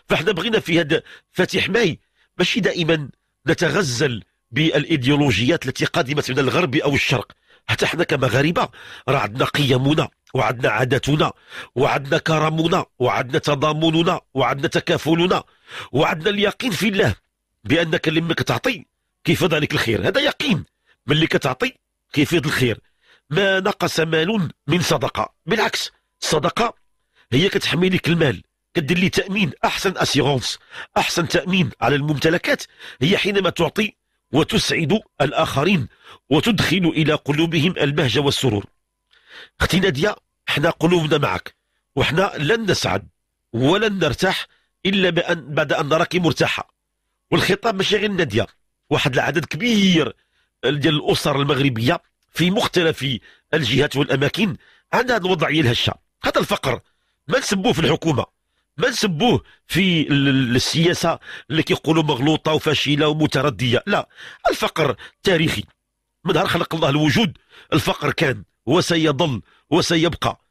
فاحنا بغينا في هذا فاتح ماي ماشي دائما نتغزل بالايديولوجيات التي قادمه من الغرب او الشرق حتى حنا كمغاربه راه عندنا قيمنا وعندنا عاداتنا وعندنا كرمنا وعندنا تضامننا وعندنا تكافلنا وعندنا اليقين في الله بانك لما كتعطي كيفيض عليك الخير هذا يقين ملي كتعطي كيفيض الخير ما نقص مال من صدقه بالعكس الصدقه هي كتحمي لك المال كدير لي تامين احسن اسيغونس احسن تامين على الممتلكات هي حينما تعطي وتسعد الآخرين وتدخل إلى قلوبهم البهجة والسرور اختي نادية احنا قلوبنا معك وحنا لن نسعد ولن نرتاح إلا بأن بعد أن نراك مرتاحة والخطاب ماشي غير نادية واحد العدد كبير ديال الأسر المغربية في مختلف الجهات والأماكن عندها الوضعية الهشة هذا الفقر ما نسبوه في الحكومة ما نسبوه في السياسه اللي كيقولوا مغلوطه وفاشله ومترديه لا الفقر تاريخي من نهار خلق الله الوجود الفقر كان وسيظل وسيبقى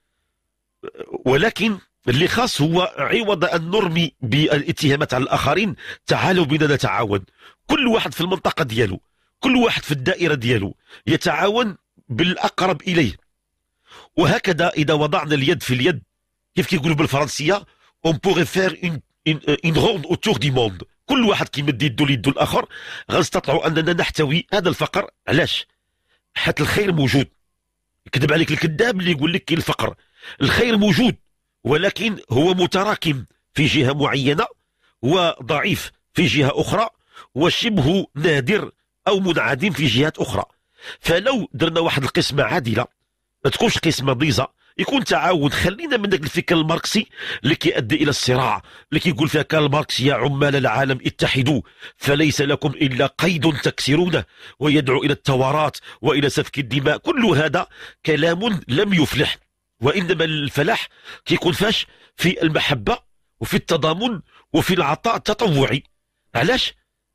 ولكن اللي خاص هو عوض أن نرمي بالاتهامات على الآخرين تعالوا بنا نتعاون كل واحد في المنطقة ديالو كل واحد في الدائرة ديالو يتعاون بالأقرب إليه وهكذا إذا وضعنا اليد في اليد كيف كيقولوا بالفرنسية اون بوغي فير اون روند اوتور دي موند كل واحد كيمد يده ليده الاخر غنستطيعوا اننا نحتوي هذا الفقر علاش حيت الخير موجود يكذب عليك الكذاب اللي يقول لك كاين الفقر الخير موجود ولكن هو متراكم في جهه معينه وضعيف في جهه اخرى وشبه نادر او منعدم في جهات اخرى فلو درنا واحد القسمه عادله ما تكونش قسمه ضيزه يكون تعاون خلينا من ذاك الفكر الماركسي اللي كيؤدي الى الصراع اللي كيقول فيها كارل ماركس يا عمال العالم اتحدوا فليس لكم الا قيد تكسرونه ويدعو الى الثورات والى سفك الدماء كل هذا كلام لم يفلح وانما الفلاح كيكون فاش في المحبه وفي التضامن وفي العطاء التطوعي علاش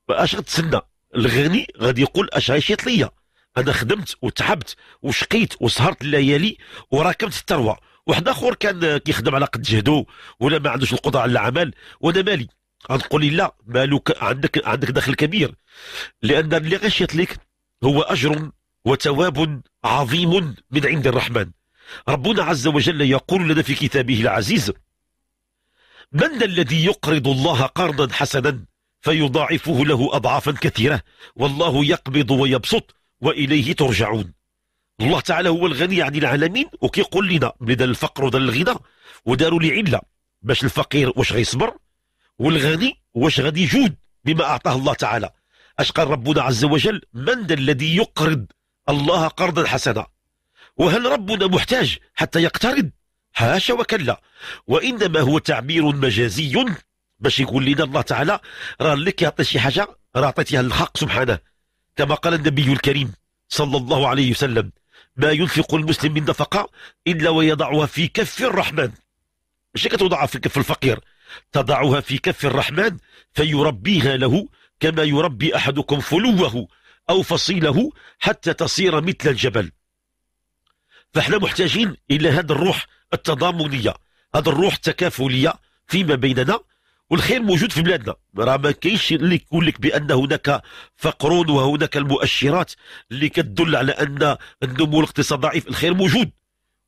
اش غتسنى الغني غادي يقول اش عيشت ليا هذا خدمت وتعبت وشقيت وسهرت الليالي وراكمت الثروه واحد اخر كان كيخدم على قد جهده ولا ما عندوش القدره على العمل وانا مالي غنقول لي لا مالك عندك عندك دخل كبير لان اللي غشيت لك هو اجر وثواب عظيم من عند الرحمن ربنا عز وجل يقول لنا في كتابه العزيز من الذي يقرض الله قرضا حسنا فيضاعفه له اضعافا كثيره والله يقبض ويبسط وإليه ترجعون الله تعالى هو الغني عن العالمين وكيقول لنا ملي دار الفقر ودار الغنى وداروا لي عله باش الفقير واش غيصبر والغني واش غادي يجود بما اعطاه الله تعالى اش قال ربنا عز وجل من ذا الذي يقرض الله قرضا حسنا وهل ربنا محتاج حتى يقترض حاشا وكلا وانما هو تعبير مجازي باش يقول لنا الله تعالى راه اللي كيعطي شي حاجه راه عطيتيها الحق سبحانه كما قال النبي الكريم صلى الله عليه وسلم ما ينفق المسلم من نفقة إلا ويضعها في كف الرحمن مش كتوضعها في كف الفقير تضعها في كف الرحمن فيربيها له كما يربي أحدكم فلوه أو فصيله حتى تصير مثل الجبل فاحنا محتاجين إلى هذا الروح التضامنية هذا الروح التكافلية فيما بيننا والخير موجود في بلادنا راه ما كاينش اللي يقول لك بان هناك فقر وهناك المؤشرات اللي كتدل على ان النمو الاقتصادي ضعيف الخير موجود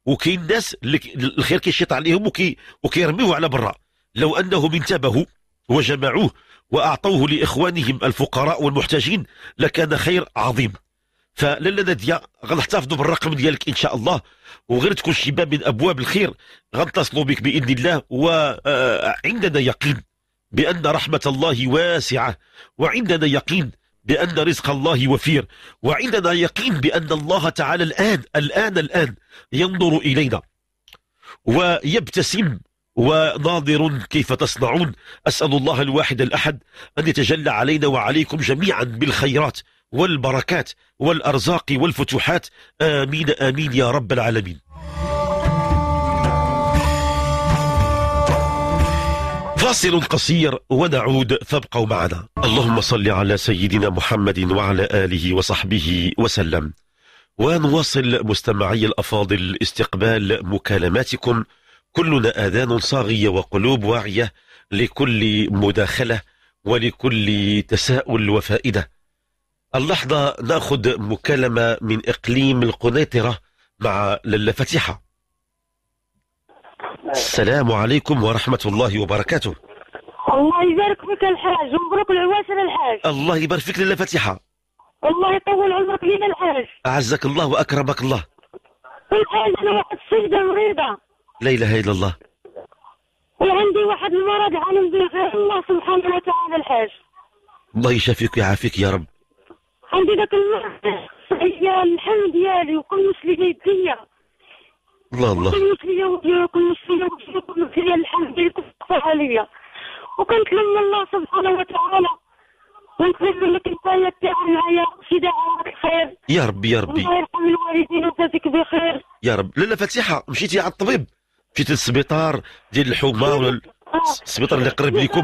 وكاين الناس اللي الخير كيشيط عليهم وكي وكيرميوه على برا لو انهم انتبهوا وجمعوه واعطوه لاخوانهم الفقراء والمحتاجين لكان خير عظيم فلالا ناديا غنحتفظوا بالرقم ديالك ان شاء الله وغير تكون شي باب من ابواب الخير غنتصلوا بك باذن الله وعندنا يقين بأن رحمة الله واسعة وعندنا يقين بأن رزق الله وفير وعندنا يقين بأن الله تعالى الآن الآن الآن ينظر إلينا ويبتسم وناظر كيف تصنعون أسأل الله الواحد الأحد أن يتجلى علينا وعليكم جميعا بالخيرات والبركات والأرزاق والفتوحات آمين آمين يا رب العالمين فاصل قصير ونعود فابقوا معنا اللهم صل على سيدنا محمد وعلى آله وصحبه وسلم ونواصل مستمعي الأفاضل استقبال مكالماتكم كلنا آذان صاغية وقلوب واعية لكل مداخلة ولكل تساؤل وفائدة اللحظة نأخذ مكالمة من إقليم القنيطرة مع للا فتيحة السلام عليكم ورحمة الله وبركاته الله يبارك فيك الحاج ومبروك العواشر الحاج الله يبارك فيك لله فاتحه الله يطول عمرك لينا الحاج اعزك الله واكرمك الله الحاج انا واحد السيده مريضه لا اله الا الله وعندي واحد المرض عالم به غير الله سبحانه وتعالى الحاج الله يشافيك ويعافيك يا رب عندي ذاك المرض الحمد ديالي وكل مسلم الدنيا الله الله كنت هي وياك ونص هي وجهك ونص هي اللحم ديالك وكنت لما الله سبحانه وتعالى ونتمنى لك الباية تاعها معايا في دعوات الخير يا ربي يا ربي الله يرحم الوالدين ويجازيك بخير يا رب لالا فاتحه مشيتي على الطبيب مشيتي للسبيطار ديال الحومه ولا السبيطار اللي قريب ليكم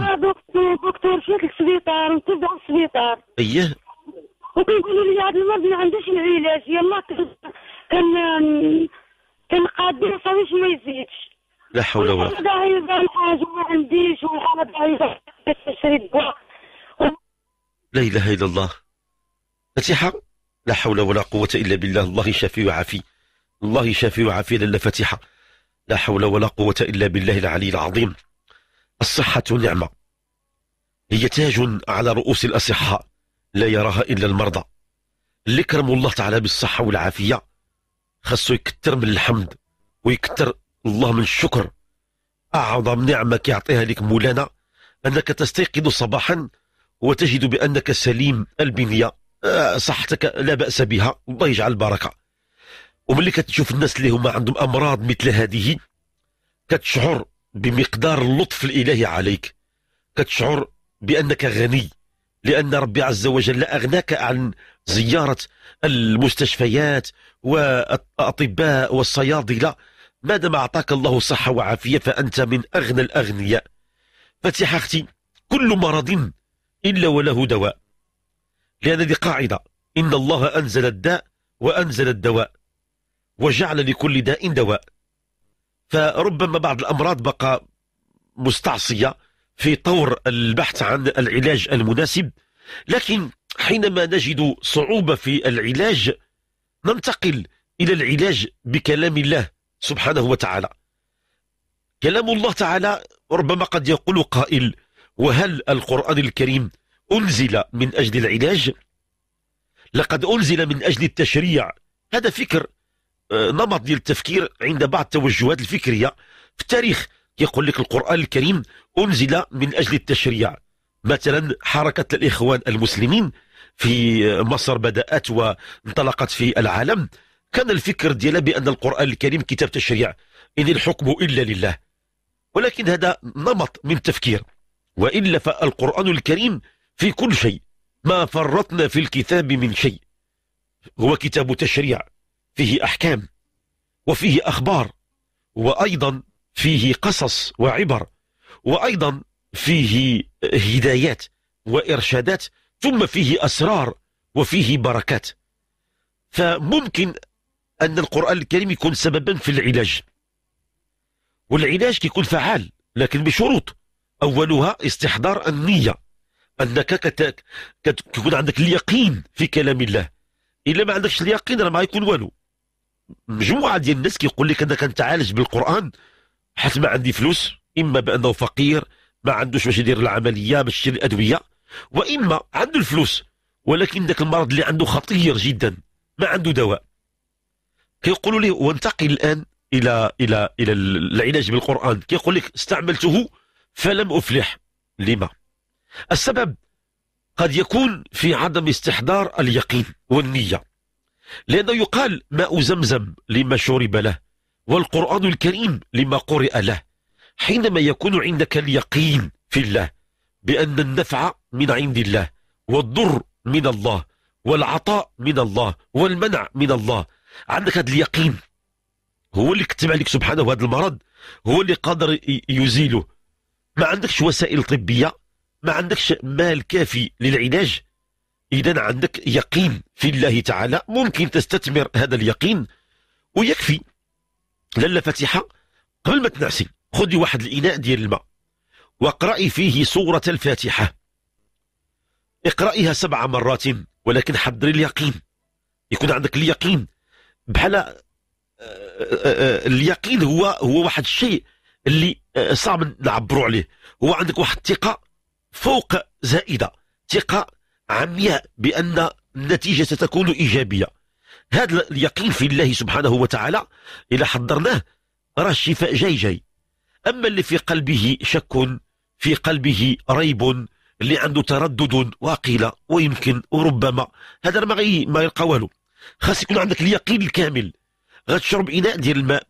دكتور مشيت للسبيطار ونتبع السبيطار اييه وكيقولوا لي هذا المرض ما عندوش العلاج يلاه كان تنقاد ما صاويش ما يزيدش لا حول ولا قوه زعما الحاج ما عنديش والحاله ضعيفه تشري الدواء لا اله الا الله فاتحه لا حول ولا قوه الا بالله الله يشافي ويعافي الله يشافي ويعافي لالا فاتحه لا حول ولا قوه الا بالله العلي العظيم الصحه نعمه هي تاج على رؤوس الاصحاء لا يراها الا المرضى اللي كرموا الله تعالى بالصحه والعافيه خاصو يكثر من الحمد ويكثر الله من الشكر أعظم نعمة كيعطيها لك مولانا أنك تستيقظ صباحا وتجد بأنك سليم البنية آه، صحتك لا بأس بها الله يجعل البركه وملي كتشوف الناس اللي هما عندهم أمراض مثل هذه كتشعر بمقدار اللطف الإلهي عليك كتشعر بأنك غني لأن ربي عز وجل أغناك عن زيارة المستشفيات والأطباء والصيادلة ما دام أعطاك الله صحه وعافية فأنت من أغنى الأغنياء فتح أختي كل مرض إلا وله دواء لأن هذه قاعدة إن الله أنزل الداء وأنزل الدواء وجعل لكل داء دواء فربما بعض الأمراض بقى مستعصية في طور البحث عن العلاج المناسب لكن حينما نجد صعوبة في العلاج ننتقل إلى العلاج بكلام الله سبحانه وتعالى كلام الله تعالى ربما قد يقول قائل وهل القرآن الكريم أنزل من أجل العلاج؟ لقد أنزل من أجل التشريع هذا فكر آه، نمط ديال التفكير عند بعض التوجهات الفكرية في التاريخ يقول لك القرآن الكريم أنزل من أجل التشريع مثلا حركة الإخوان المسلمين في مصر بدأت وانطلقت في العالم كان الفكر ديالها بأن القرآن الكريم كتاب تشريع إن الحكم إلا لله ولكن هذا نمط من تفكير وإلا فالقرآن الكريم في كل شيء ما فرطنا في الكتاب من شيء هو كتاب تشريع فيه أحكام وفيه أخبار وأيضا فيه قصص وعبر وأيضا فيه هدايات وإرشادات ثم فيه أسرار وفيه بركات فممكن أن القرآن الكريم يكون سببا في العلاج والعلاج كيكون فعال لكن بشروط أولها استحضار النية أنك كتكون عندك اليقين في كلام الله إلا ما عندكش اليقين راه ما يكون والو مجموعة ديال الناس كيقول لك أنا كنتعالج بالقرآن حيت ما عندي فلوس إما بأنه فقير ما عندوش باش يدير العمليه باش يشري الادويه واما عنده الفلوس ولكن ذاك المرض اللي عنده خطير جدا ما عنده دواء كيقولوا لي وانتقل الان الى الى الى العلاج بالقران كيقول لك استعملته فلم افلح لما السبب قد يكون في عدم استحضار اليقين والنيه لانه يقال ماء زمزم لما شرب له والقران الكريم لما قرئ له حينما يكون عندك اليقين في الله بأن النفع من عند الله والضر من الله والعطاء من الله والمنع من الله عندك هذا اليقين هو اللي كتب عليك سبحانه هذا المرض هو اللي قادر يزيله ما عندكش وسائل طبية ما عندكش مال كافي للعلاج إذا عندك يقين في الله تعالى ممكن تستثمر هذا اليقين ويكفي للا فاتحة قبل ما تنعسي خذي واحد الإناء ديال الماء واقرأي فيه سورة الفاتحة اقرأيها سبع مرات ولكن حضري اليقين يكون عندك اليقين بحال آه، آه، آه، اليقين هو هو واحد الشيء اللي صعب نعبروا عليه هو عندك واحد الثقة فوق زائدة ثقة عمياء بأن النتيجة ستكون إيجابية هذا اليقين في الله سبحانه وتعالى إذا حضرناه راه الشفاء جاي جاي أما اللي في قلبه شك في قلبه ريب اللي عنده تردد وقيل ويمكن وربما هذا ما غي ما يلقى والو خاص يكون عندك اليقين الكامل غتشرب اناء ديال الماء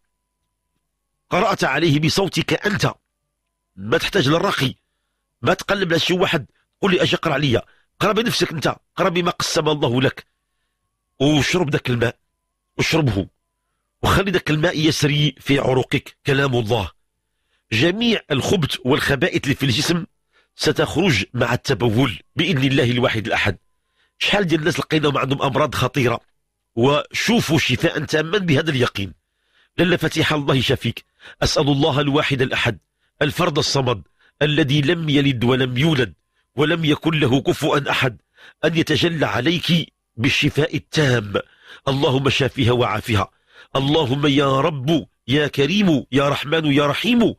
قرات عليه بصوتك انت ما تحتاج للرقي ما تقلب لشي واحد قول لي اجي اقرا عليا قرا بنفسك انت قرا بما قسم الله لك وشرب ذاك الماء وشربه وخلي ذاك الماء يسري في عروقك كلام الله جميع الخبث والخبائث اللي في الجسم ستخرج مع التبول باذن الله الواحد الاحد شحال ديال الناس لقيناهم عندهم امراض خطيره وشوفوا شفاء تاما بهذا اليقين لان فتح الله يشفيك اسال الله الواحد الاحد الفرد الصمد الذي لم يلد ولم يولد ولم يكن له كفوا احد ان يتجلى عليك بالشفاء التام اللهم شافيها وعافها اللهم يا رب يا كريم يا رحمن يا رحيم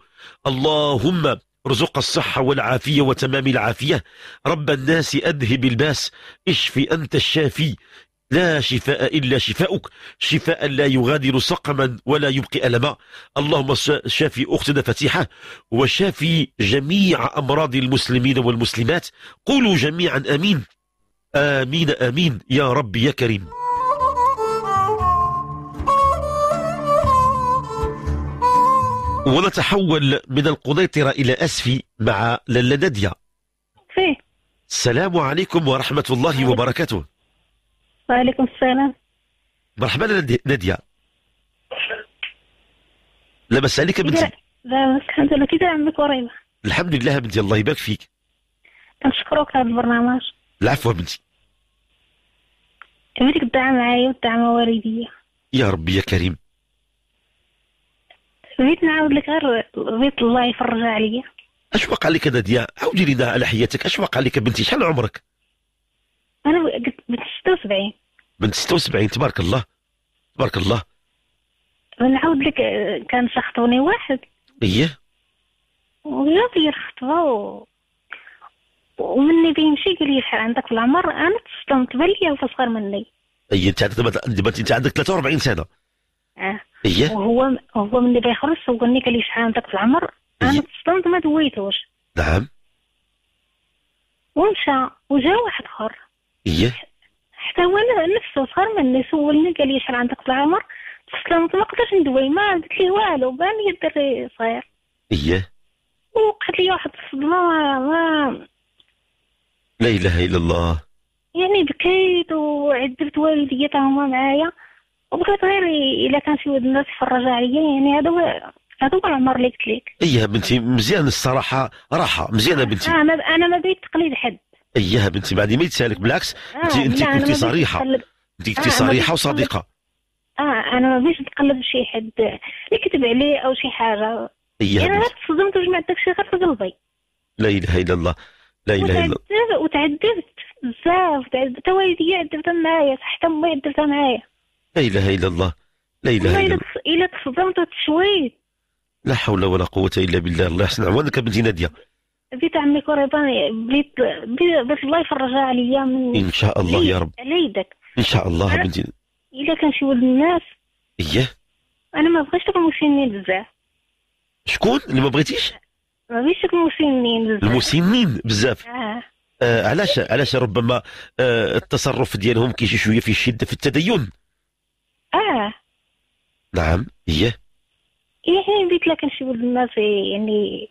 اللهم ارزق الصحة والعافية وتمام العافية رب الناس أذهب الباس اشف أنت الشافي لا شفاء إلا شفاؤك شفاء لا يغادر سقما ولا يبقي ألما اللهم شافي أختنا فتيحة وشافي جميع أمراض المسلمين والمسلمات قولوا جميعا أمين آمين آمين يا رب يا كريم ونتحول من القنيطرة إلى أسفي مع لالا نادية فيه السلام عليكم ورحمة الله وبركاته وعليكم السلام مرحبا نادية لاباس عليك بنتي لاباس الحمد لله كيف عمك ورينا الحمد لله بنتي الله يبارك فيك كنشكروك على البرنامج العفو بنتي عملك الدعم معايا والدعم والدية يا ربي يا كريم بغيت نعاود لك غير بغيت الله يفرجها عليا اش وقع لك ديا عاودي لينا على حياتك اش وقع لك بنتي شحال عمرك انا قلت بنت 76 بنت 76 تبارك الله تبارك الله نعاود لك كان شخطوني واحد ايه ويا في الخطبه و... ومني بيمشي قال لي شحال عندك في العمر انا تصدمت بان لي صغير مني اي انت عندك انت عندك 43 سنه اه إيه؟ وهو هو من اللي بيخرج سولني قال لي شحال عندك في العمر انا تصدمت ما دويتوش نعم ومشى وجا واحد اخر ايه حتى هو نفسه صغر مني سولني قال لي شحال عندك في العمر تصدمت ما قدرتش ندوي ما قلت ليه والو بان لي الدري صغير ايه وقعت لي واحد الصدمه ما لا اله الا الله يعني بكيت وعذبت والديا تاهما معايا وبغيت غير الا كان شي ولد الناس يتفرج عليا يعني هذا هو هذا هو العمر اللي قلت لك ايه بنتي مزيان الصراحه راحه مزيانه بنتي آه انا ما بغيت تقليد حد ايه بنتي بعد ما يتسالك بالعكس انت انت كنت صريحه انت آه، كنت صريحه وصديقه اه انا ما بغيتش نتقلب شي حد اللي كتب عليه او شي حاجه ايه انا يعني غير تصدمت وجمعت داكشي غير في قلبي لا اله الا الله لا اله الا الله وتعذبت بزاف تعذبت والدي عذبتها معايا حتى امي عذبتها معايا لا إله إلا الله لا إله إلا الله إلا تصدمت شوي لا حول ولا قوة إلا بالله الله يحسن عوانك بنتي نادية بيت عمي كوريبان بيت بيت الله يفرجها عليا من إن شاء الله يا رب على يدك إن شاء الله بنتي إلا كان شي ولد الناس إياه أنا ما بغيتش تكون مسنين بزاف شكون اللي ما بغيتيش؟ ما بغيتش تكون مسنين بزاف المسنين بزاف آه. آه علاش علاش ربما آه التصرف ديالهم كيجي شويه في الشده في التدين اه نعم ايه يعني بيت لك نشوف ولد الناس يعني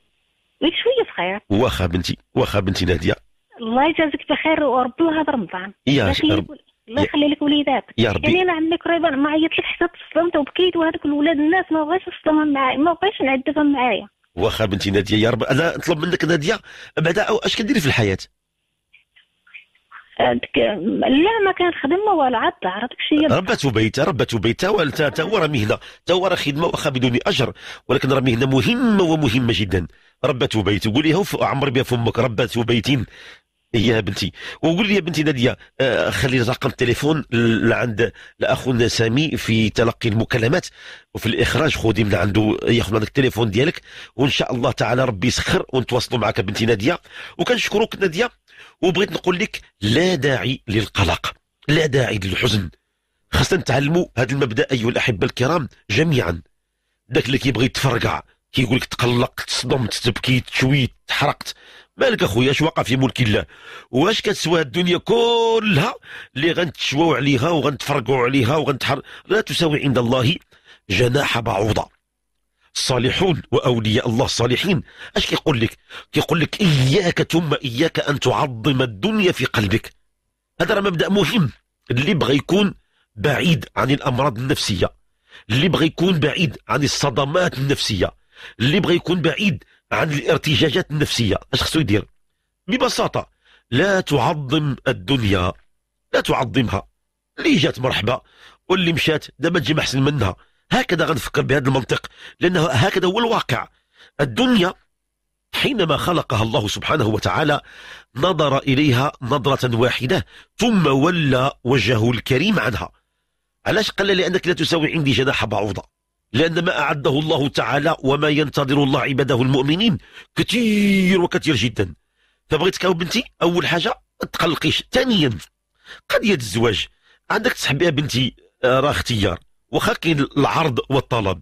بيت شويه صغير واخا بنتي واخا بنتي ناديه الله يجازيك بخير وربي الله هذا رمضان يا رب الله يخلي لك وليدات يا ربي يعني انا عمي قريبا ما عيطت لك حتى تصدمت وبكيت وهذوك الولاد الناس ما بغاش تصدمهم معايا ما بغاش نعذبهم معايا واخا بنتي ناديه يا رب انا نطلب منك ناديه بعدا اش كديري في الحياه لا ما كان خدمة ولا عطى عرفتك شي ربت بيت ربت بيت تا هو راه مهنه تا هو راه خدمه واخا بدون اجر ولكن راه مهنه مهمه ومهمه جدا ربت بيت وقولي عمر بها فمك ربت بيت إيه يا بنتي وقول لي يا بنتي ناديه آه، خلي رقم التليفون عند لاخونا سامي في تلقي المكالمات وفي الاخراج خذي من عنده ياخذ عندك التليفون ديالك وان شاء الله تعالى ربي يسخر ونتواصلوا معك بنتي ناديه وكنشكروك ناديه وبغيت نقول لك لا داعي للقلق لا داعي للحزن خاصنا نتعلموا هذا المبدا ايها الاحبه الكرام جميعا داك اللي كيبغي يتفرقع كيقول لك تقلقت تصدمت تبكيت تشويت تحرقت مالك اخويا اش واقع في ملك الله واش كتسوى الدنيا كلها اللي غنتشواو عليها وغنتفرقعوا عليها وغنتحر لا تساوي عند الله جناح بعوضه الصالحون واولياء الله الصالحين اش كيقول لك كيقول لك اياك ثم اياك ان تعظم الدنيا في قلبك هذا راه مبدا مهم اللي بغى يكون بعيد عن الامراض النفسيه اللي بغى يكون بعيد عن الصدمات النفسيه اللي بغى يكون بعيد عن الارتجاجات النفسيه اش خصو يدير ببساطه لا تعظم الدنيا لا تعظمها اللي جات مرحبا واللي مشات دابا تجي احسن منها هكذا غنفكر بهذا المنطق لأنه هكذا هو الواقع الدنيا حينما خلقها الله سبحانه وتعالى نظر إليها نظرة واحدة ثم ولى وجهه الكريم عنها علاش قال لأنك لا تساوي عندي جناح بعوضة لأن ما أعده الله تعالى وما ينتظر الله عباده المؤمنين كثير وكثير جدا فبغيت كاو بنتي أول حاجة تقلقيش ثانيا قضية الزواج عندك تسحبيها بنتي آه، راه اختيار واخا كاين العرض والطلب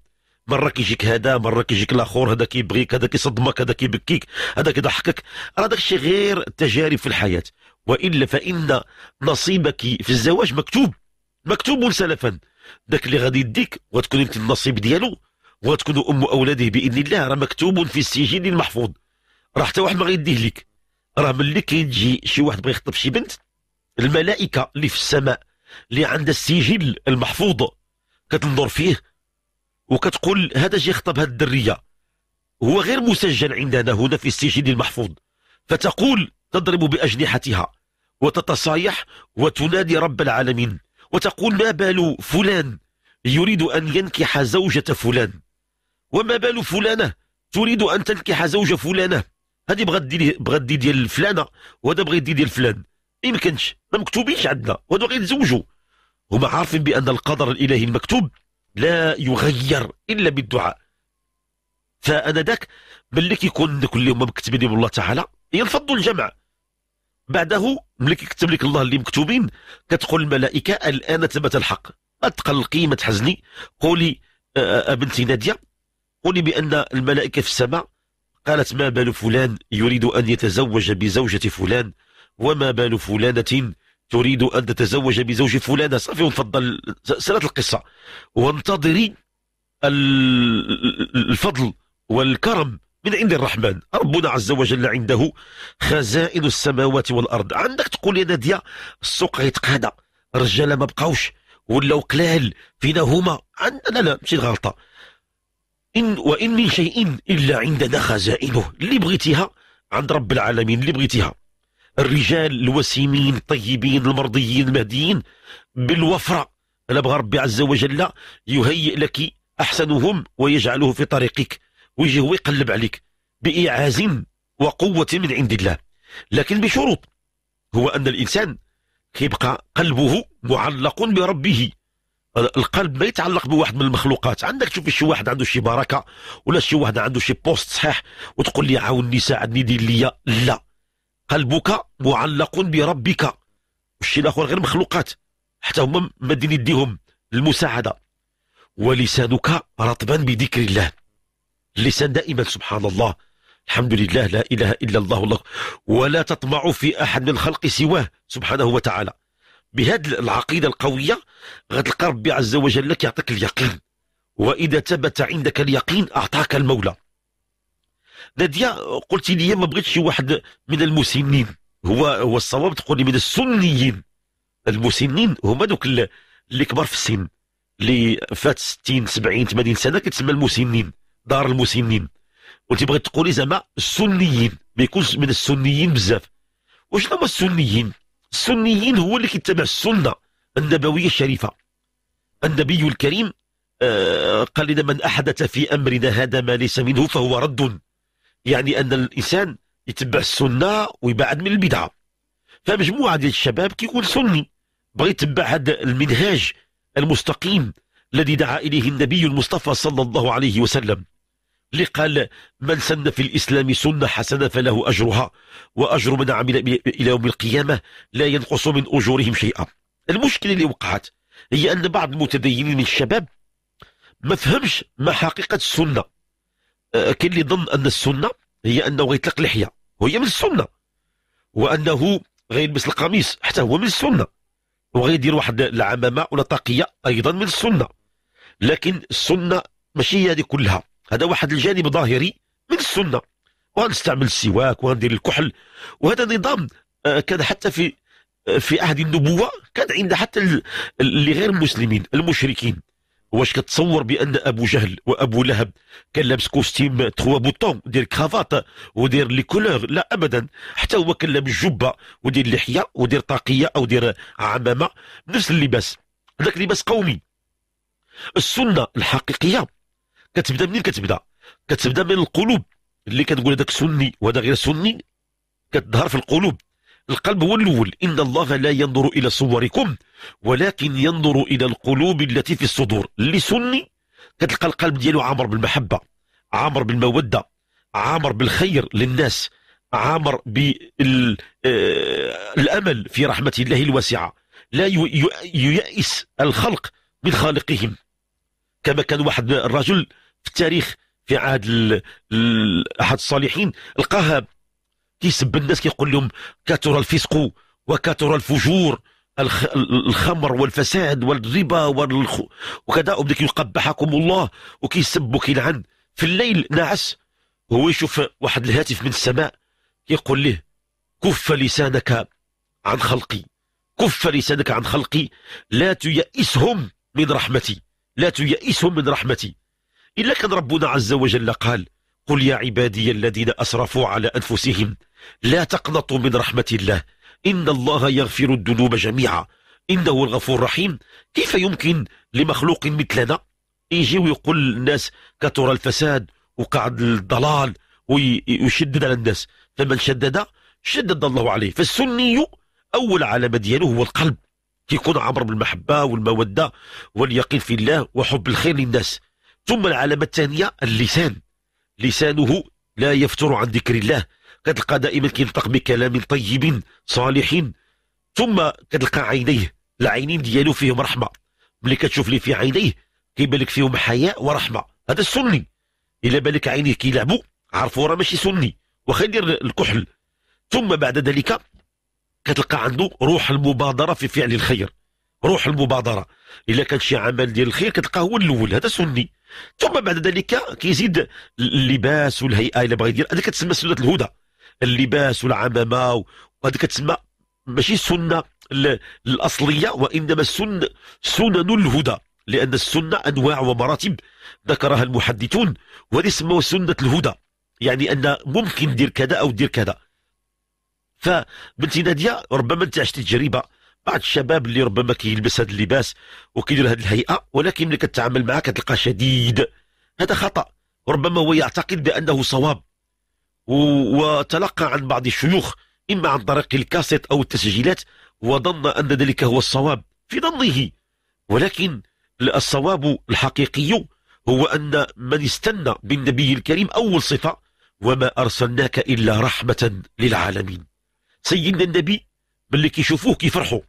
مره كيجيك هذا مره كيجيك الاخر هذا كيبغيك هذا كيصدمك هذا كيبكيك هذا كيضحكك راه داكشي غير تجارب في الحياه والا فان نصيبك في الزواج مكتوب مكتوب سلفا داك اللي غادي يديك وتكون انت النصيب ديالو وتكون ام اولاده باذن الله راه مكتوب في السجين المحفوظ راه حتى واحد ما غيديه لك راه ملي كيجي شي واحد بغى يخطب شي بنت الملائكه اللي في السماء اللي عندها السجل المحفوظ كتنظر فيه وكتقول هذا جي خطب هذه الدريه هو غير مسجل عندنا هنا في السجل المحفوظ فتقول تضرب باجنحتها وتتصايح وتنادي رب العالمين وتقول ما بال فلان يريد ان ينكح زوجه فلان وما بال فلانه تريد ان تنكح زوجه فلانه هذه بغات دي بغات ديال فلانه وهذا بغيت ديال فلان ما يمكنش ما مكتوبينش عندنا وهادو غيتزوجوا هما عارفين بأن القدر الإلهي المكتوب لا يغير إلا بالدعاء فأنا ذاك ملي كيكون عندك اللي هما مكتبين لهم الله تعالى ينفضوا الجمع بعده ملي كيكتب لك الله اللي مكتوبين كتقول الملائكة الآن ثبت الحق ما تقلقي ما تحزني قولي آه، آه، بنتي نادية قولي بأن الملائكة في السماء قالت ما بال فلان يريد أن يتزوج بزوجة فلان وما بال فلانة تريد أن تتزوج بزوج فلانة صافي وتفضل سنة القصة وانتظري الفضل والكرم من عند الرحمن ربنا عز وجل عنده خزائن السماوات والأرض عندك تقول يا نادية السوق غيتقادى الرجال ما بقاوش ولاو قلال فينا هما لا لا ماشي غلطة إن وإن من شيء إلا عندنا خزائنه اللي بغيتيها عند رب العالمين اللي بغيتيها الرجال الوسيمين الطيبين المرضيين المهديين بالوفرة أنا بغى ربي عز وجل يهيئ لك أحسنهم ويجعله في طريقك ويجي هو يقلب عليك بإعاز وقوة من عند الله لكن بشروط هو أن الإنسان كيبقى قلبه معلق بربه القلب ما يتعلق بواحد من المخلوقات عندك تشوف شي واحد عنده شي بركه ولا شي واحد عنده شي بوست صحيح وتقول لي عاوني ساعدني دير ليا لا قلبك معلق بربك الشيء الاخر غير مخلوقات حتى هما مادين يديهم المساعده ولسانك رطبا بذكر الله اللسان دائما سبحان الله الحمد لله لا اله الا الله الله ولا تطمع في احد من الخلق سواه سبحانه وتعالى بهذه العقيده القويه غتلقى ربي عز وجل لك يعطيك اليقين واذا ثبت عندك اليقين اعطاك المولى ناديه قلتي لي ما بغيتش شي واحد من المسنين هو هو الصواب تقولي من السنيين المسنين هما دوك اللي كبار في السن اللي فات 60 70 80 سنه كتسمى المسنين دار المسنين وانت بغيت تقولي زعما السنيين ما يكونش من السنيين بزاف وشنو هما السنيين السنيين هو اللي كيتبع السنه النبويه الشريفه النبي الكريم آه، قال لنا من احدث في امرنا هذا ما ليس منه فهو رد يعني أن الإنسان يتبع السنة ويبعد من البدعة فمجموعة ديال الشباب كيقول سني بغى يتبع هذا المنهاج المستقيم الذي دعا إليه النبي المصطفى صلى الله عليه وسلم اللي قال من سن في الإسلام سنة حسنة فله أجرها وأجر من عمل إلى يوم القيامة لا ينقص من أجورهم شيئا المشكلة اللي وقعت هي أن بعض المتدينين من الشباب ما فهمش ما حقيقة السنة آه، كاين اللي يظن ان السنه هي انه غيطلق لحيه وهي من السنه وانه غيلبس القميص حتى هو من السنه وغيدير واحد العمامه ولا طاقيه ايضا من السنه لكن السنه ماشي هي هذه كلها هذا واحد الجانب ظاهري من السنه وغنستعمل السواك وغندير الكحل وهذا نظام آه، كان حتى في آه، في عهد النبوه كان عند حتى اللي غير المسلمين المشركين واش كتصور بان ابو جهل وابو لهب كان لابس كوستيم تخوا بوطون دير كرافات ودير لي كولور لا ابدا حتى هو كان لابس جبه ودير لحيه ودير طاقيه او دير عمامه نفس اللباس هذاك لباس قومي السنه الحقيقيه كتبدا منين كتبدا كتبدا من القلوب اللي كتقول هذاك سني وهذا غير سني كتظهر في القلوب القلب هو الأول إن الله لا ينظر إلى صوركم ولكن ينظر إلى القلوب التي في الصدور اللي سني كتلقى القلب ديالو عامر بالمحبة عامر بالمودة عامر بالخير للناس عامر بالأمل آه، في رحمة الله الواسعة لا ييأس الخلق من خالقهم كما كان واحد الرجل في التاريخ في عهد احد الصالحين لقاها كيسب الناس كيقول لهم كثر الفسق وكثر الفجور الخمر والفساد والربا والخ... وكذا وبدا يقبحكم الله وكيسب وكيلعن في الليل نعس هو يشوف واحد الهاتف من السماء يقول له كف لسانك عن خلقي كف لسانك عن خلقي لا تيئسهم من رحمتي لا تيئسهم من رحمتي إلا كان ربنا عز وجل قال قل يا عبادي الذين أسرفوا على أنفسهم لا تقنطوا من رحمة الله إن الله يغفر الذنوب جميعا إنه الغفور الرحيم كيف يمكن لمخلوق مثلنا يجي ويقول للناس كثر الفساد وقعد الضلال ويشدد على الناس فمن شدد شدد الله عليه فالسني أول علامة دياله هو القلب كيكون عمر بالمحبة والمودة واليقين في الله وحب الخير للناس ثم العلامة الثانية اللسان لسانه لا يفتر عن ذكر الله كتلقى دائما كينطق بكلام طيب صالح ثم كتلقى عينيه العينين ديالو فيهم رحمه ملي كتشوف لي في عينيه كيبان لك فيهم حياء ورحمه هذا السني الا بالك عينيه كيلعبوا عرفوا راه ماشي سني واخا يدير الكحل ثم بعد ذلك كتلقى عنده روح المبادره في فعل الخير روح المبادره الا كان شي عمل ديال الخير كتلقاه هو الاول هذا سني ثم بعد ذلك كيزيد اللباس والهيئه الا بغا يدير هذه كتسمى سنه الهدى اللباس والعمامه وهذه كتسمى ماشي السنه الاصليه وانما السن سنن الهدى لان السنه انواع ومراتب ذكرها المحدثون وهذه سموها سنه الهدى يعني ان ممكن دير كذا او دير كذا فبنتي ناديه ربما انت عشتي تجربه بعض الشباب اللي ربما كيلبس هذا اللباس وكيدير هذه الهيئه ولكن ملي كتعامل معاه كتلقى شديد هذا خطا ربما هو يعتقد بانه صواب وتلقى عن بعض الشيوخ اما عن طريق الكاسيت او التسجيلات وظن ان ذلك هو الصواب في ظنه ولكن الصواب الحقيقي هو ان من استنى بالنبي الكريم اول صفه وما ارسلناك الا رحمه للعالمين سيدنا النبي باللي كيشوفوه كيفرحوا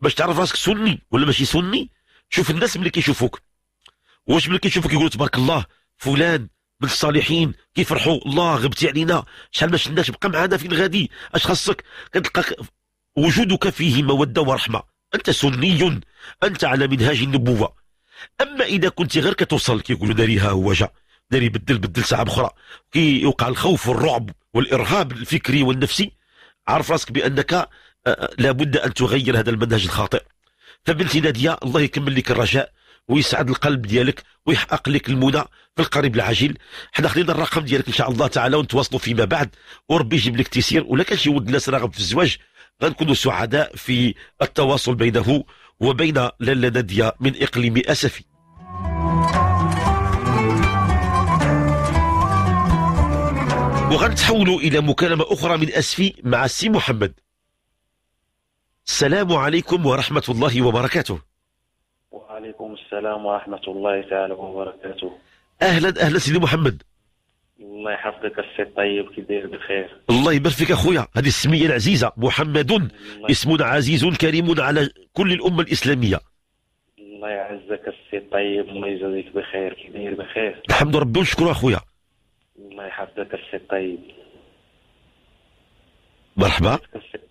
باش تعرف راسك سني ولا ماشي سني شوف الناس ملي كيشوفوك واش ملي كيشوفوك يقولوا تبارك الله فلان من الصالحين كيفرحوا الله غبتي علينا شحال ما شناش بقى معنا فين غادي اش خاصك كتلقى وجودك فيه موده ورحمه انت سني انت على منهاج النبوه اما اذا كنت غير كتوصل كيقولوا داري ها هو جا داري بدل بدل ساعه اخرى كيوقع الخوف والرعب والارهاب الفكري والنفسي عارف راسك بانك أه، أه، لابد أن تغير هذا المنهج الخاطئ فبنتي نادية الله يكمل لك الرجاء ويسعد القلب ديالك ويحقق لك المنى في القريب العاجل حنا خدينا الرقم ديالك ان شاء الله تعالى ونتواصلوا فيما بعد وربي يجيب لك تيسير ولا كان شي ولد الناس راغب في الزواج غنكونوا سعداء في التواصل بينه وبين لاله ناديه من اقليم اسفي وغنتحولوا الى مكالمه اخرى من اسفي مع السي محمد السلام عليكم ورحمة الله وبركاته وعليكم السلام ورحمة الله تعالى وبركاته أهلا أهلا سيدي محمد الله يحفظك السي طيب كي بخير الله يبارك فيك اخويا هذه السميه العزيزه محمد اسم عزيز كريم على كل الامه الاسلاميه الله يعزك السي طيب الله يجازيك بخير كي بخير الحمد لله ربي ونشكره اخويا الله يحفظك السي طيب مرحبا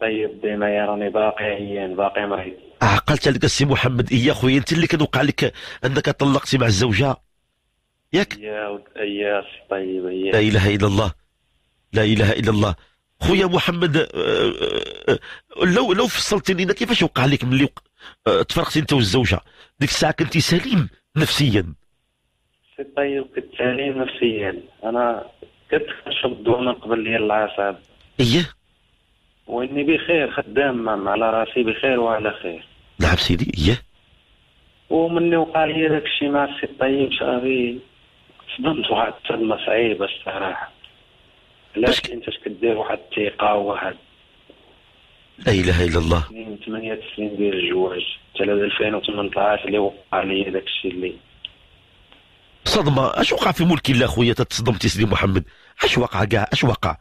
طيب ديما يا راني باقي عيان باقي مريض عقلت آه، عليك السي محمد يا خويا أنت اللي كتوقع لك أنك طلقتي مع الزوجة ياك يا يا طيب يا لا إله إلا الله لا إله إلا الله خويا محمد آه، آه، لو لو فصلتي لنا كيفاش وقع لك ملي تفرقتي انت والزوجه ديك الساعه كنتي سليم نفسيا سي طيب كنت سليم نفسيا انا كنت كنشرب الدواء من قبل ديال العصاب ايه واني بخير خدام على راسي بخير وعلى خير نعم سيدي اياه ومني وقع لي هذاك الشيء مع السي الطيب شافي صدمت واحد الصدمه صعيبه الصراحه علاش انت كدير واحد الثقه وواحد لا اله الا الله من ثمانية سنين ديال الجواج حتى 2018 اللي وقع لي هذاك الشيء اللي صدمه اش وقع في ملك الله خويا تتصدم سيدي محمد اش وقع كاع اش وقع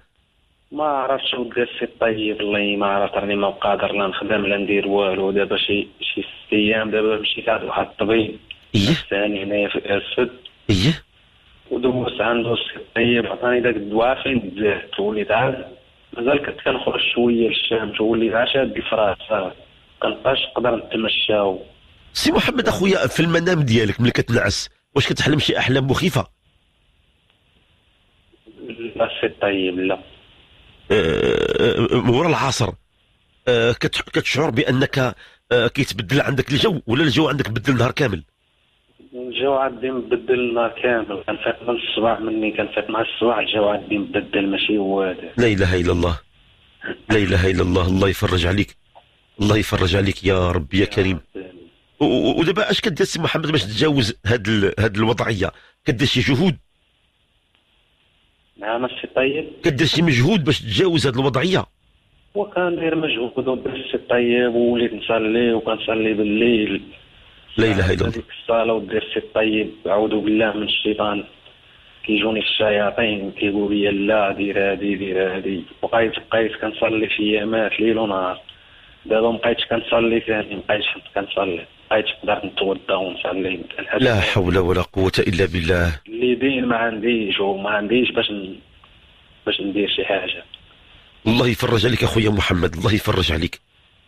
ما عرفتش ودي السي طيب الله ما عرفت راني ما قادر لا نخدم لا ندير والو دابا شي شي ست ايام دابا مشيت عند واحد الطبيب ايه ثاني هنايا في الاسد ايه ودوزت عنده السي طيب عطاني داك الدواء فين تزهدت وليت عاد مازال كنت كنخرج شويه للشام وليت عشاد بفراس كنبقاش نقدر نتمشى سي محمد اخويا في المنام ديالك ملي كتنعس واش كتحلم شي احلام مخيفه لا سي طيب لا آه، آه، ورا العصر آه، كتشعر بانك كيتبدل عندك الجو ولا الجو عندك بدل نهار كامل الجو عندي مبدل النهار كامل كنفيق من الصباح مني كنفيق مع الصباح الجو عندي مبدل ماشي هو لا اله الا الله لا اله الا الله الله يفرج عليك الله يفرج عليك يا ربي يا كريم ودابا اش كدير سي محمد باش تتجاوز هاد هاد الوضعيه كدير شي جهود نعم نفسي الطيب كدير شي مجهود باش تتجاوز هذه الوضعيه وكندير مجهود ودير شي طيب ووليت نصلي وكنصلي بالليل لا اله الا الله الصلاه ودير شي طيب اعوذ بالله من الشيطان كيجوني الشياطين كيقولوا لي لا دير هذه دير هذه بقيت بقيت كنصلي في ايامات ليل ونهار دابا بقيتش كنصلي ثاني مبقيتش كنصلي بقيتش نقدر نتوضا ونصلي لا حول ولا قوه الا بالله اللي بين ما عنديش وما عنديش باش ن... باش ندير شي حاجه الله يفرج عليك اخويا محمد الله يفرج عليك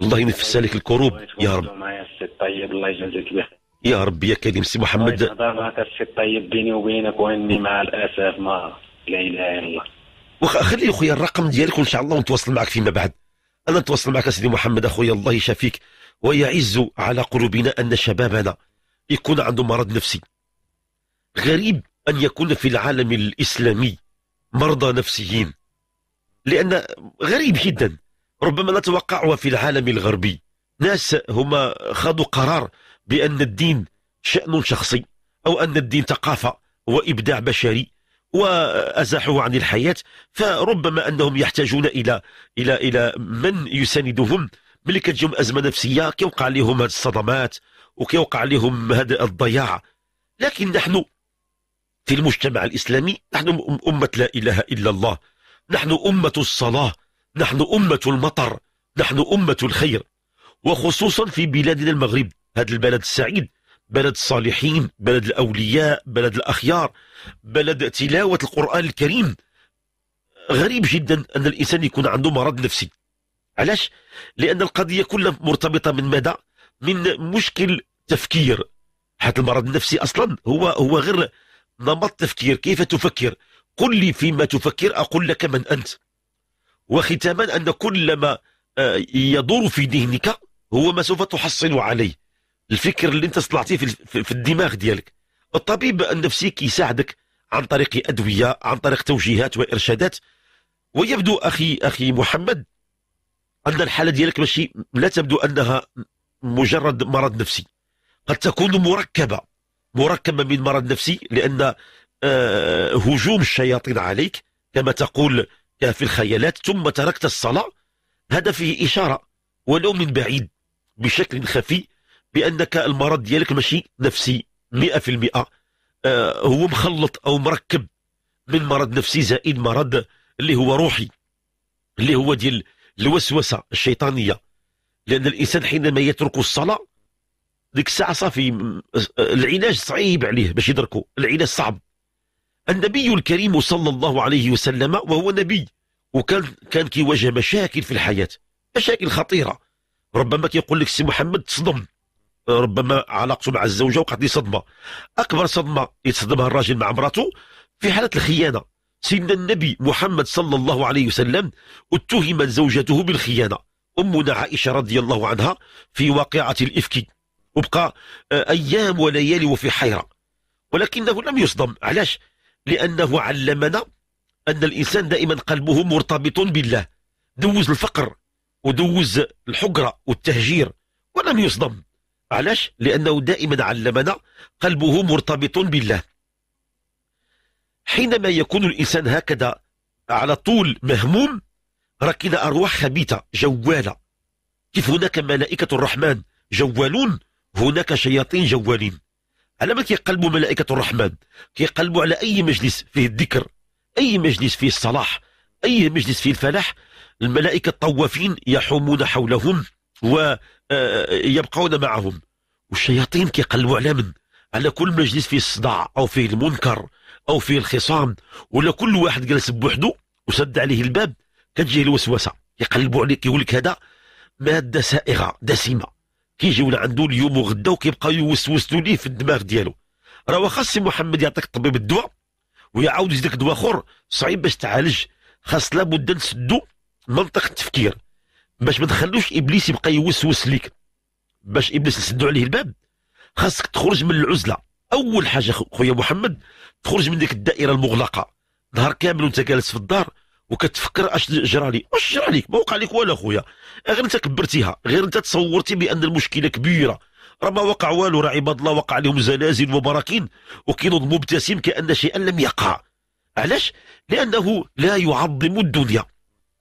الله ينفس عليك الكروب يا رب معايا طيب الله يجازيك بخير يا ربي يا كريم سي محمد معك السي طيب بيني وبينك واني مع الاسف ما لا اله الا الله واخا خلي اخويا الرقم ديالك وان شاء الله نتواصل معك فيما بعد انا نتواصل معك سيدي محمد اخويا الله يشافيك ويعز على قلوبنا أن شبابنا يكون عنده مرض نفسي غريب أن يكون في العالم الإسلامي مرضى نفسيين لأن غريب جدا ربما نتوقعها في العالم الغربي ناس هما خذوا قرار بأن الدين شأن شخصي أو أن الدين ثقافة وإبداع بشري وأزاحوه عن الحياة فربما أنهم يحتاجون إلى إلى إلى من يساندهم ملي كتجيهم ازمه نفسيه كيوقع لهم هاد الصدمات وكيوقع لهم هذا الضياع لكن نحن في المجتمع الاسلامي نحن امه لا اله الا الله نحن امه الصلاه نحن امه المطر نحن امه الخير وخصوصا في بلادنا المغرب هذا البلد السعيد بلد الصالحين بلد الأولياء بلد الأخيار بلد تلاوة القرآن الكريم غريب جدا أن الإنسان يكون عنده مرض نفسي علاش لان القضيه كلها مرتبطه من ماذا من مشكل تفكير حتى المرض النفسي اصلا هو هو غير نمط تفكير كيف تفكر قل لي فيما تفكر اقول لك من انت وختاما ان كل ما آه، يدور في ذهنك هو ما سوف تحصل عليه الفكر اللي انت صنعتيه في الدماغ ديالك الطبيب النفسي كيساعدك عن طريق ادويه عن طريق توجيهات وارشادات ويبدو اخي اخي محمد أن الحالة ديالك ماشي لا تبدو أنها مجرد مرض نفسي قد تكون مركبة مركبة من مرض نفسي لأن آه، هجوم الشياطين عليك كما تقول في الخيالات ثم تركت الصلاة هذا فيه إشارة ولو من بعيد بشكل خفي بأنك المرض ديالك ماشي نفسي 100% آه، هو مخلط أو مركب من مرض نفسي زائد مرض اللي هو روحي اللي هو ديال الوسوسه الشيطانيه لان الانسان حينما يترك الصلاه ديك الساعه صافي العلاج صعيب عليه باش يدركه العلاج صعب النبي الكريم صلى الله عليه وسلم وهو نبي وكان كان كيواجه مشاكل في الحياه مشاكل خطيره ربما كيقول لك سي محمد تصدم ربما علاقته مع الزوجه وقعت لي صدمه اكبر صدمه يتصدمها الراجل مع امراته في حاله الخيانه سيدنا النبي محمد صلى الله عليه وسلم اتهمت زوجته بالخيانة أمنا عائشة رضي الله عنها في واقعة الإفك وبقى آه، أيام وليالي وفي حيرة ولكنه لم يصدم علاش لأنه علمنا أن الإنسان دائما قلبه مرتبط بالله دوز الفقر ودوز الحقرة والتهجير ولم يصدم علاش لأنه دائما علمنا قلبه مرتبط بالله حينما يكون الإنسان هكذا على طول مهموم ركن كاين أرواح خبيثة جوالة كيف هناك ملائكة الرحمن جوالون هناك شياطين جوالين على ما كيقلبوا ملائكة الرحمن كيقلبوا على أي مجلس فيه الذكر أي مجلس فيه الصلاح أي مجلس فيه الفلاح الملائكة الطوافين يحومون حولهم ويبقون آه، معهم والشياطين كيقلبوا على من على كل مجلس فيه الصداع أو فيه المنكر أو فيه الخصام ولا كل واحد جالس بوحده وسد عليه الباب كتجيه الوسوسة يقلبوا عليك يقول لك هذا مادة سائغة دسمة كيجيو لعندو اليوم وغدا وكيبقى يوسوسوا ليه في الدماغ ديالو راه واخا محمد يعطيك الطبيب الدواء ويعاود يزيدك دواء اخر صعيب باش تعالج خاص لابد نسدو منطق التفكير باش ما تخلوش ابليس يبقى يوسوس ليك باش ابليس نسدو عليه الباب خاصك تخرج من العزله اول حاجه خويا محمد تخرج من ديك الدائره المغلقه نهار كامل وانت جالس في الدار وكتفكر اش جرى لي واش جرى ما وقع لك والو خويا غير انت كبرتيها غير انت تصورتي بان المشكله كبيره راه ما وقع والو راه عباد الله وقع عليهم زلازل وبراكين وكينوض مبتسم كان شيئا لم يقع علاش لانه لا يعظم الدنيا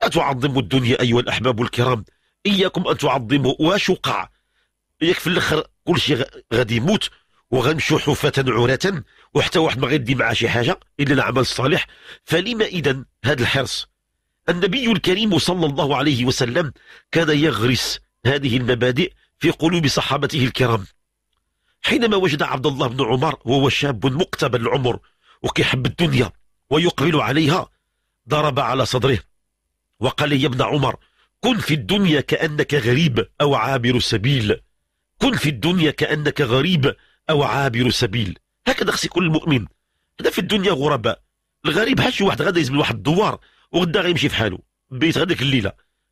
اتعظم الدنيا ايها الاحباب الكرام اياكم ان تعظموا واش وقع ياك في الاخر كل شيء غادي يموت وغنمشوا حفاة عراة وحتى واحد ما غيدي معاه شي حاجه الا العمل الصالح فلما اذا هذا الحرص النبي الكريم صلى الله عليه وسلم كان يغرس هذه المبادئ في قلوب صحابته الكرام حينما وجد عبد الله بن عمر وهو شاب مقتبل العمر وكيحب الدنيا ويقبل عليها ضرب على صدره وقال يا ابن عمر كن في الدنيا كأنك غريب أو عابر سبيل كن في الدنيا كأنك غريب أو عابر سبيل هكذا خص يكون المؤمن هذا في الدنيا غرباء الغريب حاشي واحد غادي يزمن واحد الدوار وغدا غيمشي في حاله بيت غداك الليله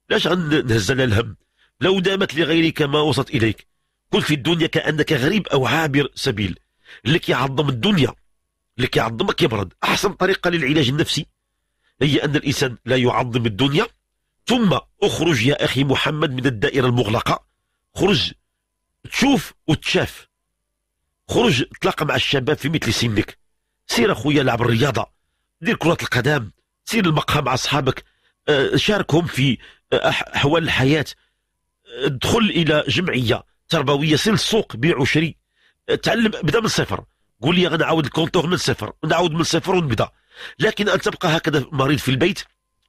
لاش غنهز على الهم لو دامت لغيرك ما وصلت اليك كن في الدنيا كانك غريب او عابر سبيل اللي كيعظم الدنيا اللي كيعظمك يبرد احسن طريقه للعلاج النفسي هي ان الانسان لا يعظم الدنيا ثم اخرج يا اخي محمد من الدائره المغلقه خرج تشوف وتشاف خرج تلاقى مع الشباب في مثل سنك سير اخويا لعب الرياضه دير كره القدم سير المقهى مع اصحابك آه، شاركهم في آه، احوال الحياه ادخل آه، الى جمعيه تربويه سير السوق بيع وشري تعلم بدا من الصفر قول لي غنعاود الكونتور من الصفر نعاود من الصفر ونبدا لكن ان تبقى هكذا مريض في البيت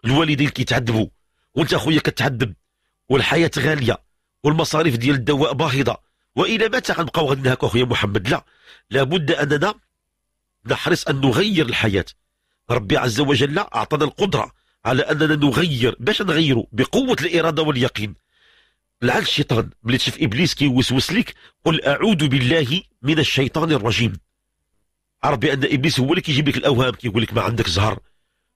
الوالدين كيتعذبوا وانت اخويا كتعذب والحياه غاليه والمصاريف ديال الدواء باهظه والى متى غنبقاو غادي هكا اخويا محمد لا لابد اننا نحرص ان نغير الحياه ربي عز وجل اعطانا القدره على اننا نغير باش نغيروا بقوه الاراده واليقين لعل الشيطان ملي تشوف ابليس كيوسوس لك قل اعوذ بالله من الشيطان الرجيم عرف بان ابليس هو اللي كيجيب لك الاوهام كيقول لك ما عندك زهر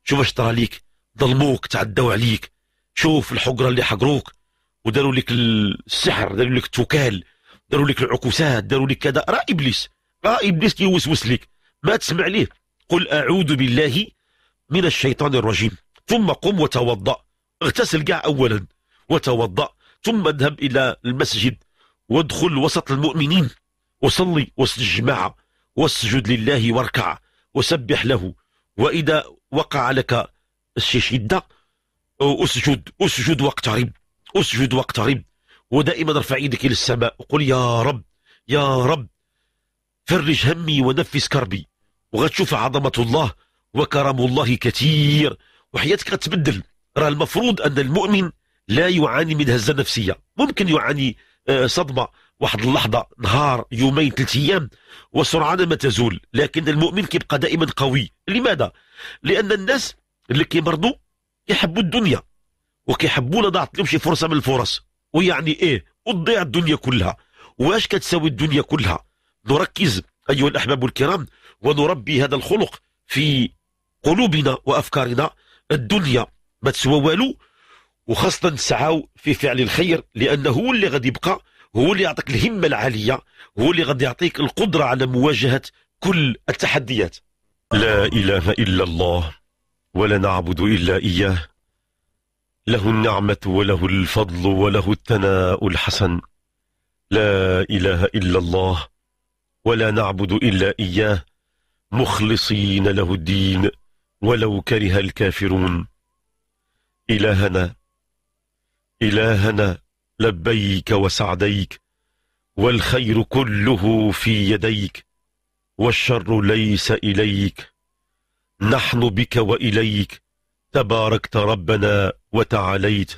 شوف اش طرا ليك ظلموك تعدوا عليك شوف الحقره اللي حقروك وداروا لك السحر داروا لك التوكال داروا لك العكوسات داروا لك كذا راه ابليس راه ابليس كيوسوس لك ما تسمع ليه قل اعوذ بالله من الشيطان الرجيم ثم قم وتوضا اغتسل كاع اولا وتوضا ثم اذهب الى المسجد وادخل وسط المؤمنين وصلي وسط الجماعه واسجد لله واركع وسبح له واذا وقع لك الشده اسجد اسجد واقترب اسجد واقترب ودائما ارفع ايدك الى السماء وقل يا رب يا رب فرج همي ونفس كربي وغتشوف عظمة الله وكرم الله كثير وحياتك غتبدل راه المفروض ان المؤمن لا يعاني من هزه نفسيه ممكن يعاني آه، صدمه واحد اللحظه نهار يومين ثلاث ايام وسرعان ما تزول لكن المؤمن كيبقى دائما قوي لماذا لان الناس اللي كيمرضوا يحبوا الدنيا وكيحبوا لا ضاعت لهم شي فرصه من الفرص ويعني ايه وتضيع الدنيا كلها واش كتساوي الدنيا كلها نركز ايها الاحباب الكرام ونربي هذا الخلق في قلوبنا وافكارنا الدنيا ما تسوى والو وخاصه نسعاو في فعل الخير لانه هو اللي غادي يبقى هو اللي يعطيك الهمه العاليه هو اللي غادي يعطيك القدره على مواجهه كل التحديات لا اله الا الله ولا نعبد الا اياه له النعمة وله الفضل وله الثناء الحسن لا إله إلا الله ولا نعبد إلا إياه مخلصين له الدين ولو كره الكافرون إلهنا إلهنا لبيك وسعديك والخير كله في يديك والشر ليس إليك نحن بك وإليك تباركت ربنا وتعاليت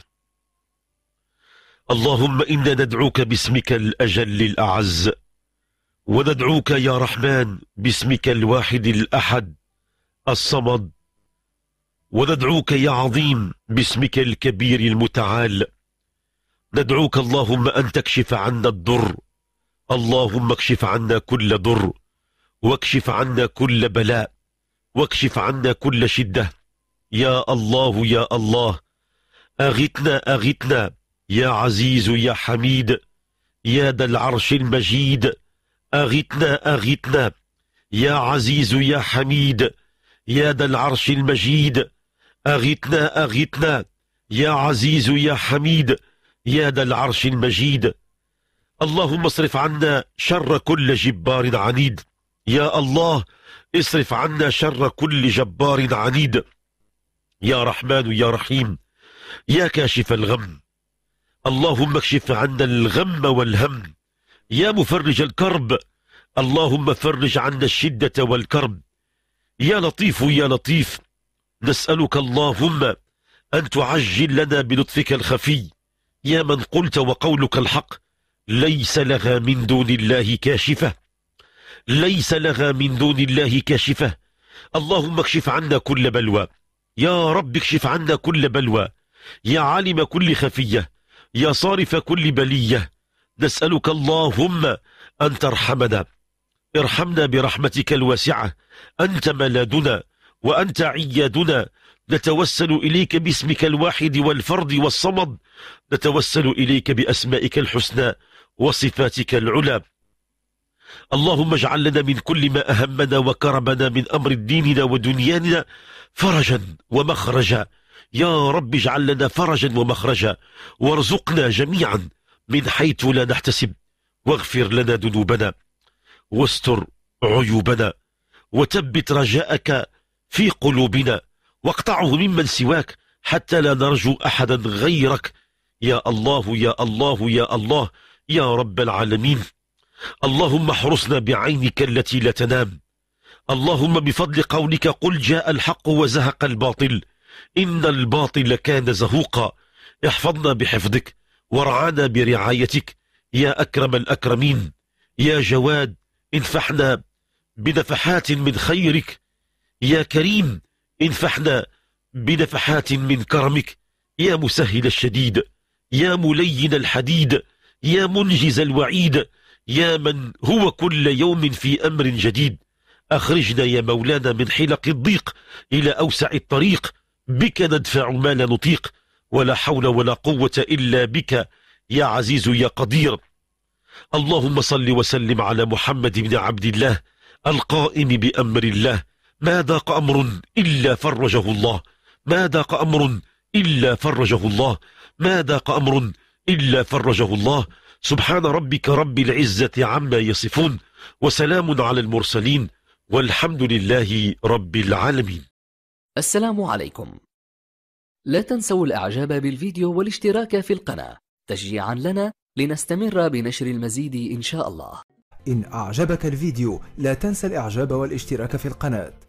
اللهم إنا ندعوك باسمك الأجل الأعز وندعوك يا رحمن باسمك الواحد الأحد الصمد وندعوك يا عظيم باسمك الكبير المتعال ندعوك اللهم أن تكشف عنا الضر اللهم اكشف عنا كل ضر واكشف عنا كل بلاء واكشف عنا كل شده يا الله يا الله أغثنا أغثنا يا عزيز يا حميد يا ذا العرش المجيد أغثنا أغثنا يا عزيز يا حميد يا ذا العرش المجيد أغثنا أغثنا يا عزيز يا حميد يا ذا العرش المجيد اللهم اصرف عنا شر كل جبار عنيد يا الله اصرف عنا شر كل جبار عنيد يا رحمن يا رحيم يا كاشف الغم اللهم اكشف عنا الغم والهم يا مفرج الكرب اللهم فرج عنا الشدة والكرب يا لطيف يا لطيف نسألك اللهم أن تعجل لنا بلطفك الخفي يا من قلت وقولك الحق ليس لها من دون الله كاشفة ليس لها من دون الله كاشفة اللهم اكشف عنا كل بلوى يا رب اكشف عنا كل بلوى يا عالم كل خفية يا صارف كل بلية نسألك اللهم أن ترحمنا ارحمنا برحمتك الواسعة أنت ملادنا وأنت عيادنا نتوسل إليك باسمك الواحد والفرد والصمد نتوسل إليك بأسمائك الحسنى وصفاتك العلى اللهم اجعل لنا من كل ما أهمنا وكربنا من أمر ديننا ودنيانا فرجا ومخرجا يا رب اجعل لنا فرجا ومخرجا وارزقنا جميعا من حيث لا نحتسب واغفر لنا ذنوبنا واستر عيوبنا وثبت رجاءك في قلوبنا واقطعه ممن سواك حتى لا نرجو احدا غيرك يا الله يا الله يا الله يا رب العالمين اللهم احرسنا بعينك التي لا تنام اللهم بفضل قولك قل جاء الحق وزهق الباطل إن الباطل كان زهوقا احفظنا بحفظك وارعانا برعايتك يا أكرم الأكرمين يا جواد انفحنا بنفحات من خيرك يا كريم انفحنا بنفحات من كرمك يا مسهل الشديد يا ملين الحديد يا منجز الوعيد يا من هو كل يوم في أمر جديد أخرجنا يا مولانا من حلق الضيق إلى أوسع الطريق بك ندفع ما لا نطيق ولا حول ولا قوة إلا بك يا عزيز يا قدير اللهم صل وسلم على محمد بن عبد الله القائم بأمر الله ما ذاق أمر إلا فرجه الله ما ذاق أمر إلا فرجه الله ما ذاق أمر إلا فرجه الله سبحان ربك رب العزة عما يصفون وسلام على المرسلين والحمد لله رب العالمين السلام عليكم لا تنسوا الإعجاب بالفيديو والاشتراك في القناة تشجيعا لنا لنستمر بنشر المزيد إن شاء الله إن أعجبك الفيديو لا تنسى الإعجاب والاشتراك في القناة